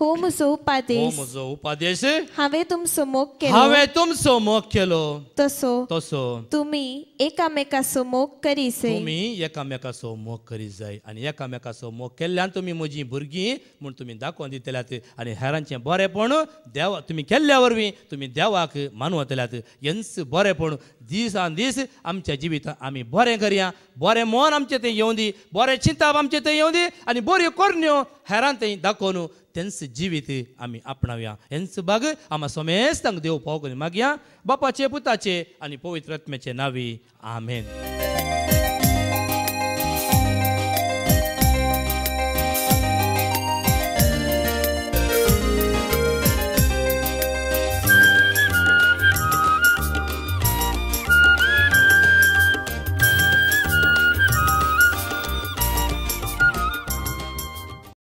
[SPEAKER 2] होम सो उपादेश हो
[SPEAKER 1] म्हजो उपादेश
[SPEAKER 2] हांवें तुम समोग केलो हांवें
[SPEAKER 1] तुम सोमोग केलो तसो तसो
[SPEAKER 2] तुम्ही एकामेका समोग करीसे तुमी
[SPEAKER 1] एकामेका सोमोग करीत जाय आनी एकामेका सोमोग केल्ल्यान तुमी म्हजीं भुरगीं म्हूण तुमी दाखोवन दितल्यात आनी हेरांचें बरेंपण देवा तुमी केल्ल्या वरवीं तुमी देवाक मानू यंस हेंच दीस दिसान दीस आमच्या जिवितांत आमी बरें करया बरें मन आमचें ते येवं दी बरें चिंताप आमचें तें येवं दी आनी बऱ्यो करण्यो हेरान ते दाखोवन त्यांचं जीवित आम्ही आपणाव्या यांचं बाग आम्हा सोमेस तांक देव पाव करून मागया बापाचे पुताचे आणि पवित्र रत्म्याचे नावी आमेन